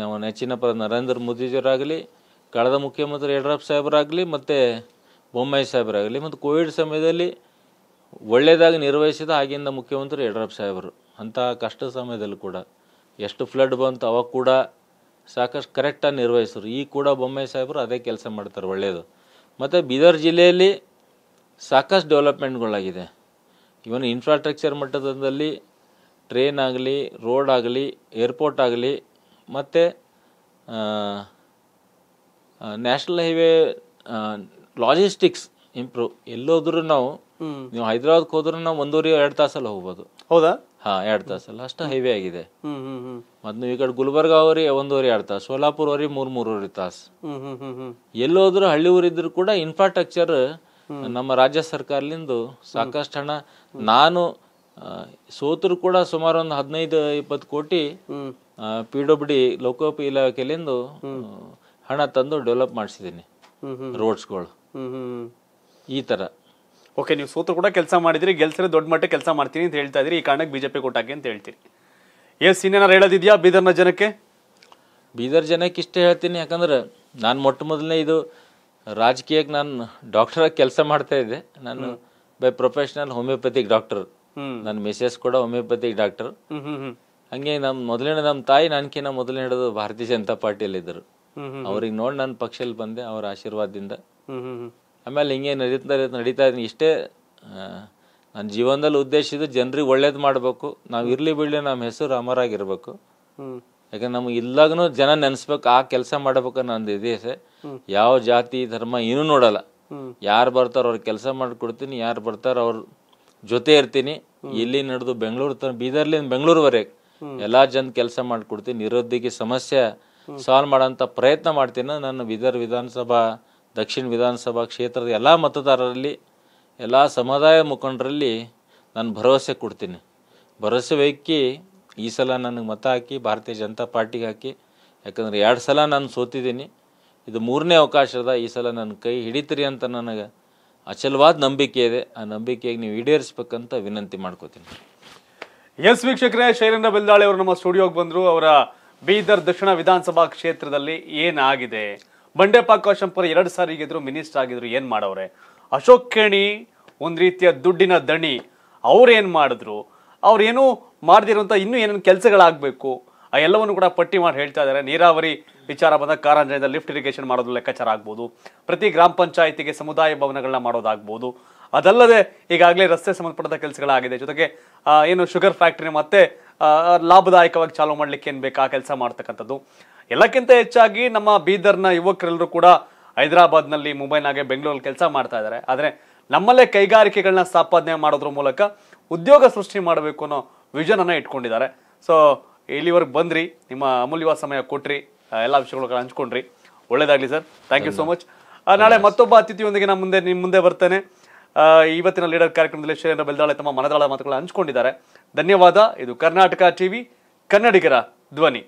[SPEAKER 2] ನಮ್ಮ ನೆಚ್ಚಿನ ಪ್ರ ನರೇಂದ್ರ ಮೋದಿಜಿಯವರಾಗಲಿ ಕಳೆದ ಮುಖ್ಯಮಂತ್ರಿ ಯಡಿಯೂರಪ್ಪ ಸಾಹೇಬರಾಗಲಿ ಮತ್ತು ಬೊಮ್ಮಾಯಿ ಸಾಹೇಬರಾಗಲಿ ಮತ್ತು ಕೋವಿಡ್ ಸಮಯದಲ್ಲಿ ಒಳ್ಳೆಯದಾಗಿ ನಿರ್ವಹಿಸಿದ ಆಗಿಂದ ಮುಖ್ಯಮಂತ್ರಿ ಯಡಿಯೂರಪ್ಪ ಸಾಹೇಬರು ಅಂತಹ ಕಷ್ಟ ಸಮಯದಲ್ಲಿ ಕೂಡ ಎಷ್ಟು ಫ್ಲಡ್ ಬಂತು ಅವಾಗ ಕೂಡ ಸಾಕಷ್ಟು ಕರೆಕ್ಟಾಗಿ ನಿರ್ವಹಿಸಿದ್ರು ಈಗ ಕೂಡ ಬೊಮ್ಮಾಯಿ ಸಾಹೇಬರು ಅದೇ ಕೆಲಸ ಮಾಡ್ತಾರೆ ಒಳ್ಳೆಯದು ಮತ್ತು ಬೀದರ್ ಜಿಲ್ಲೆಯಲ್ಲಿ ಸಾಕಷ್ಟು ಡೆವಲಪ್ಮೆಂಟ್ಗಳಾಗಿದೆ ಇವನ್ ಇನ್ಫ್ರಾಸ್ಟ್ರಕ್ಚರ್ ಮಟ್ಟದಲ್ಲಿ ಟ್ರೈನ್ ಆಗಲಿ ರೋಡ್ ಆಗಲಿ ಏರ್ಪೋರ್ಟ್ ಆಗಲಿ ಮತ್ತು ನ್ಯಾಷನಲ್ ಹೈವೇ ಲಾಜಿಸ್ಟಿಕ್ಸ್ ಇಂಪ್ರೂವ್ ಎಲ್ಲೋದ್ರೂ ನಾವು ನೀವು ಹೈದ್ರಾಬಾದ್ಗೆ ಹೋದ್ರೂ ನಾವು ಒಂದೂವರೆ ಎರಡು ತಾಸಲ್ಲಿ ಹೋಗ್ಬೋದು ಹೌದಾ ಹಾ ಎರಡು ತಾಸಲ್ಲ ಅಷ್ಟು ಹೈವೇ ಆಗಿದೆ ಮತ್ತೆ ನೀವು ಈ ಕಡೆ ಗುಲ್ಬರ್ಗ ಅವ್ರಿ ಒಂದೂವರೆ ಎರಡು ತಾಸು ಸೋಲಾಪುರ್ ಅವ್ರಿ ಮೂರ್ ಮೂರೂವರೆ ತಾಸು ಎಲ್ಲೋದ್ರು ಹಳ್ಳಿ ಊರಿದ್ರು ಕೂಡ ಇನ್ಫ್ರಾಸ್ಟ್ರಕ್ಚರ್ ನಮ್ಮ ರಾಜ್ಯ ಸರ್ಕಾರಲಿಂದು ಸಾಕಷ್ಟು ಹಣ ನಾನು ಸೋತರು ಕೂಡ ಸುಮಾರು ಒಂದು ಹದಿನೈದು ಇಪ್ಪತ್ತು ಕೋಟಿ ಪಿ ಡಬ್ಲ್ಯೂ ಲೋಕೋಪಿ ಇಲಾಖೆಲಿಂದು ಹಣ ತಂದು ಡೆವಲಪ್ ಮಾಡಿಸಿದ್ದೀನಿ ರೋಡ್ಸ್ಗಳು
[SPEAKER 1] ಈ ತರ ಓಕೆ ನೀವು ಸೋತ್ರ ಕೂಡ ಕೆಲಸ ಮಾಡಿದ್ರಿ ಗೆಲ್ಸರೆ ದೊಡ್ಡ ಮಟ್ಟ ಕೆಲಸ ಮಾಡ್ತೀನಿ ಅಂತ ಹೇಳ್ತಾ ಇದ್ರಿ ಈ ಕಾರಣಕ್ಕೆ ಬಿಜೆಪಿ ಕೊಟ್ಟಾಕಿ ಅಂತ ಹೇಳ್ತೀರಿ ಎಸ್ ಏನಾರು ಹೇಳೋದಿದೆಯಾ ಬೀದರ್ನ ಜನಕ್ಕೆ ಬೀದರ್ ಜನಕ್ಕೆ ಇಷ್ಟ ಹೇಳ್ತೀನಿ ಯಾಕಂದ್ರೆ ನಾನು ಮೊಟ್ಟ ಮೊದಲನೇ ಇದು ರಾಜಕೀಯಕ್ಕೆ
[SPEAKER 2] ನಾನು ಡಾಕ್ಟರಾಗಿ ಕೆಲಸ ಮಾಡ್ತಾ ಇದ್ದೆ ನಾನು ಬೈ ಪ್ರೊಫೆಷನಲ್ ಹೋಮಿಯೋಪತಿಕ್ ಡಾಕ್ಟರ್ ನನ್ನ ಮೆಸೇಜ್ ಕೂಡ ಹೋಮಿಯೋಪತಿಕ್ ಡಾಕ್ಟರ್ ಹಂಗೆ ನಮ್ಮ ಮೊದಲಿನ ನಮ್ಮ ತಾಯಿ ನನಕಿನ ಮೊದಲು ಹಿಡಿದು ಭಾರತೀಯ ಜನತಾ ಪಾರ್ಟಿಯಲ್ಲಿ ಇದ್ದರು ಅವ್ರಿಗೆ ನೋಡಿ ನಾನು ಪಕ್ಷದಲ್ಲಿ ಬಂದೆ ಅವ್ರ ಆಶೀರ್ವಾದದಿಂದ ಆಮೇಲೆ ಹಿಂಗೆ ನಡೀತಾ ನಡೀತಾ ಇದ್ದೀನಿ ಇಷ್ಟೇ ನನ್ನ ಜೀವನದಲ್ಲಿ ಉದ್ದೇಶ ಇದು ಜನರಿಗೆ ಒಳ್ಳೇದು ಮಾಡಬೇಕು ನಾವು ಇರಲಿ ಬಿಡಲಿ ನಮ್ಮ ಹೆಸರು ಅಮರಾಗಿರ್ಬೇಕು ಯಾಕಂದ್ರೆ ನಮ್ಗೆ ಇಲ್ಲಾಗೂ ಜನ ನೆನೆಸ್ಬೇಕು ಆ ಕೆಲಸ ಮಾಡ್ಬೇಕು ನಂದು ಇದೇಸೆ ಯಾವ ಜಾತಿ ಧರ್ಮ ಏನೂ ನೋಡಲ್ಲ ಯಾರು ಬರ್ತಾರೋ ಅವ್ರ ಕೆಲಸ ಮಾಡಿಕೊಡ್ತೀನಿ ಯಾರು ಬರ್ತಾರೋ ಅವ್ರ ಜೊತೆ ಇರ್ತೀನಿ ಇಲ್ಲಿ ನಡೆದು ಬೆಂಗಳೂರು ತನ ಬೀದರ್ಲಿಂದ ಬೆಂಗಳೂರುವರೆಗೆ ಎಲ್ಲ ಜನ ಕೆಲಸ ಮಾಡಿಕೊಡ್ತೀನಿ ನಿರುದ್ಯೋಗಿ ಸಮಸ್ಯೆ ಸಾಲ್ವ್ ಮಾಡೋಂಥ ಪ್ರಯತ್ನ ಮಾಡ್ತೀನಿ ನಾನು ಬೀದರ್ ವಿಧಾನಸಭಾ ದಕ್ಷಿಣ ವಿಧಾನಸಭಾ ಕ್ಷೇತ್ರದ ಎಲ್ಲ ಮತದಾರರಲ್ಲಿ ಎಲ್ಲ ಸಮುದಾಯ ಮುಖಂಡರಲ್ಲಿ ನಾನು ಭರವಸೆ ಕೊಡ್ತೀನಿ ಭರವಸೆ ವೈಕಿ ಈ ಸಲ ನನಗೆ ಮತ ಹಾಕಿ ಭಾರತೀಯ ಜನತಾ ಪಾರ್ಟಿಗೆ ಹಾಕಿ ಯಾಕಂದರೆ ಎರಡು ಸಲ ನಾನು ಸೋತಿದ್ದೀನಿ ಇದು ಮೂರನೇ ಅವಕಾಶದ ಈ ಸಲ ನನ್ನ ಕೈ ಹಿಡಿತೀರಿ ಅಂತ ನನಗೆ ಅಚಲವಾದ ನಂಬಿಕೆ ಇದೆ ಆ ನಂಬಿಕೆಗೆ ನೀವು ಈಡೇರಿಸ್ಬೇಕಂತ ವಿನಂತಿ
[SPEAKER 1] ಮಾಡ್ಕೋತೀನಿ ಎಸ್ ವೀಕ್ಷಕರೇ ಶೈಲೇಂದ್ರ ಬೆಲ್ದಾಳಿ ಅವರು ನಮ್ಮ ಸ್ಟುಡಿಯೋಗೆ ಬಂದರು ಅವರ ಬೀದರ್ ದಕ್ಷಿಣ ವಿಧಾನಸಭಾ ಕ್ಷೇತ್ರದಲ್ಲಿ ಏನಾಗಿದೆ ಬಂಡೆಪ್ಪ ಕೌಶಂಪುರ ಎರಡು ಸಾರಿ ಗೆದ್ರು ಮಿನಿಸ್ಟರ್ ಆಗಿದ್ರು ಏನು ಮಾಡವ್ರೆ ಅಶೋಕ್ ಕೇಣಿ ಒಂದು ರೀತಿಯ ದುಡ್ಡಿನ ದಣಿ ಅವ್ರೇನು ಮಾಡಿದ್ರು ಅವ್ರೇನು ಮಾಡದಿರುವಂಥ ಇನ್ನೂ ಏನೇನು ಕೆಲಸಗಳಾಗಬೇಕು ಆ ಎಲ್ಲವನ್ನು ಕೂಡ ಪಟ್ಟಿ ಮಾಡಿ ಹೇಳ್ತಾ ಇದ್ದಾರೆ ನೀರಾವರಿ ವಿಚಾರ ಬಂದ ಕಾರಂಜನದ ಲಿಫ್ಟ್ ಇರಿಗೇಷನ್ ಮಾಡೋದು ಲೆಕ್ಕಾಚಾರ ಆಗ್ಬೋದು ಪ್ರತಿ ಗ್ರಾಮ ಪಂಚಾಯಿತಿಗೆ ಸಮುದಾಯ ಭವನಗಳನ್ನ ಮಾಡೋದಾಗ್ಬೋದು ಅದಲ್ಲದೆ ಈಗಾಗಲೇ ರಸ್ತೆ ಸಂಬಂಧಪಟ್ಟ ಕೆಲಸಗಳಾಗಿದೆ ಜೊತೆಗೆ ಏನು ಶುಗರ್ ಫ್ಯಾಕ್ಟ್ರಿ ಮತ್ತೆ ಲಾಭದಾಯಕವಾಗಿ ಚಾಲು ಮಾಡಲಿಕ್ಕೆ ಏನು ಬೇಕು ಆ ಕೆಲಸ ಮಾಡ್ತಕ್ಕಂಥದ್ದು ಎಲ್ಲಕ್ಕಿಂತ ಹೆಚ್ಚಾಗಿ ನಮ್ಮ ಬೀದರ್ನ ಯುವಕರೆಲ್ಲರೂ ಕೂಡ ಹೈದರಾಬಾದ್ನಲ್ಲಿ ಮುಂಬೈನಾಗೆ ಬೆಂಗಳೂರಲ್ಲಿ ಕೆಲಸ ಮಾಡ್ತಾ ಇದ್ದಾರೆ ಆದರೆ ನಮ್ಮಲ್ಲೇ ಕೈಗಾರಿಕೆಗಳನ್ನ ಸ್ಥಾಪನೆ ಮಾಡೋದ್ರ ಮೂಲಕ ಉದ್ಯೋಗ ಸೃಷ್ಟಿ ಮಾಡಬೇಕು ಅನ್ನೋ ವಿಷನನ್ನು ಇಟ್ಕೊಂಡಿದ್ದಾರೆ ಸೊ ಇಲ್ಲಿವರೆಗೆ ಬಂದ್ರಿ ನಿಮ್ಮ ಅಮೂಲ್ಯವಾದ ಸಮಯ ಕೊಟ್ರಿ ಎಲ್ಲ ವಿಷಯಗಳು ಹಂಚ್ಕೊಂಡ್ರಿ ಒಳ್ಳೇದಾಗ್ಲಿ sir thank you so much ನಾಳೆ ಮತ್ತೊಬ್ಬ ಅತಿಥಿಯೊಂದಿಗೆ ನಾನು ಮುಂದೆ ನಿಮ್ಮ ಮುಂದೆ ಬರ್ತೇನೆ ಇವತ್ತಿನ ಲೀಡರ್ ಕಾರ್ಯಕ್ರಮದಲ್ಲಿ ಶ್ರೇಂದ್ರ ಬೆಲ್ದಾಳೆ ತಮ್ಮ ಮನದಾಳ ಮಾತುಗಳನ್ನ ಹಂಚ್ಕೊಂಡಿದ್ದಾರೆ ಧನ್ಯವಾದ ಇದು ಕರ್ನಾಟಕ ಟಿವಿ ಕನ್ನಡಿಗರ ಧ್ವನಿ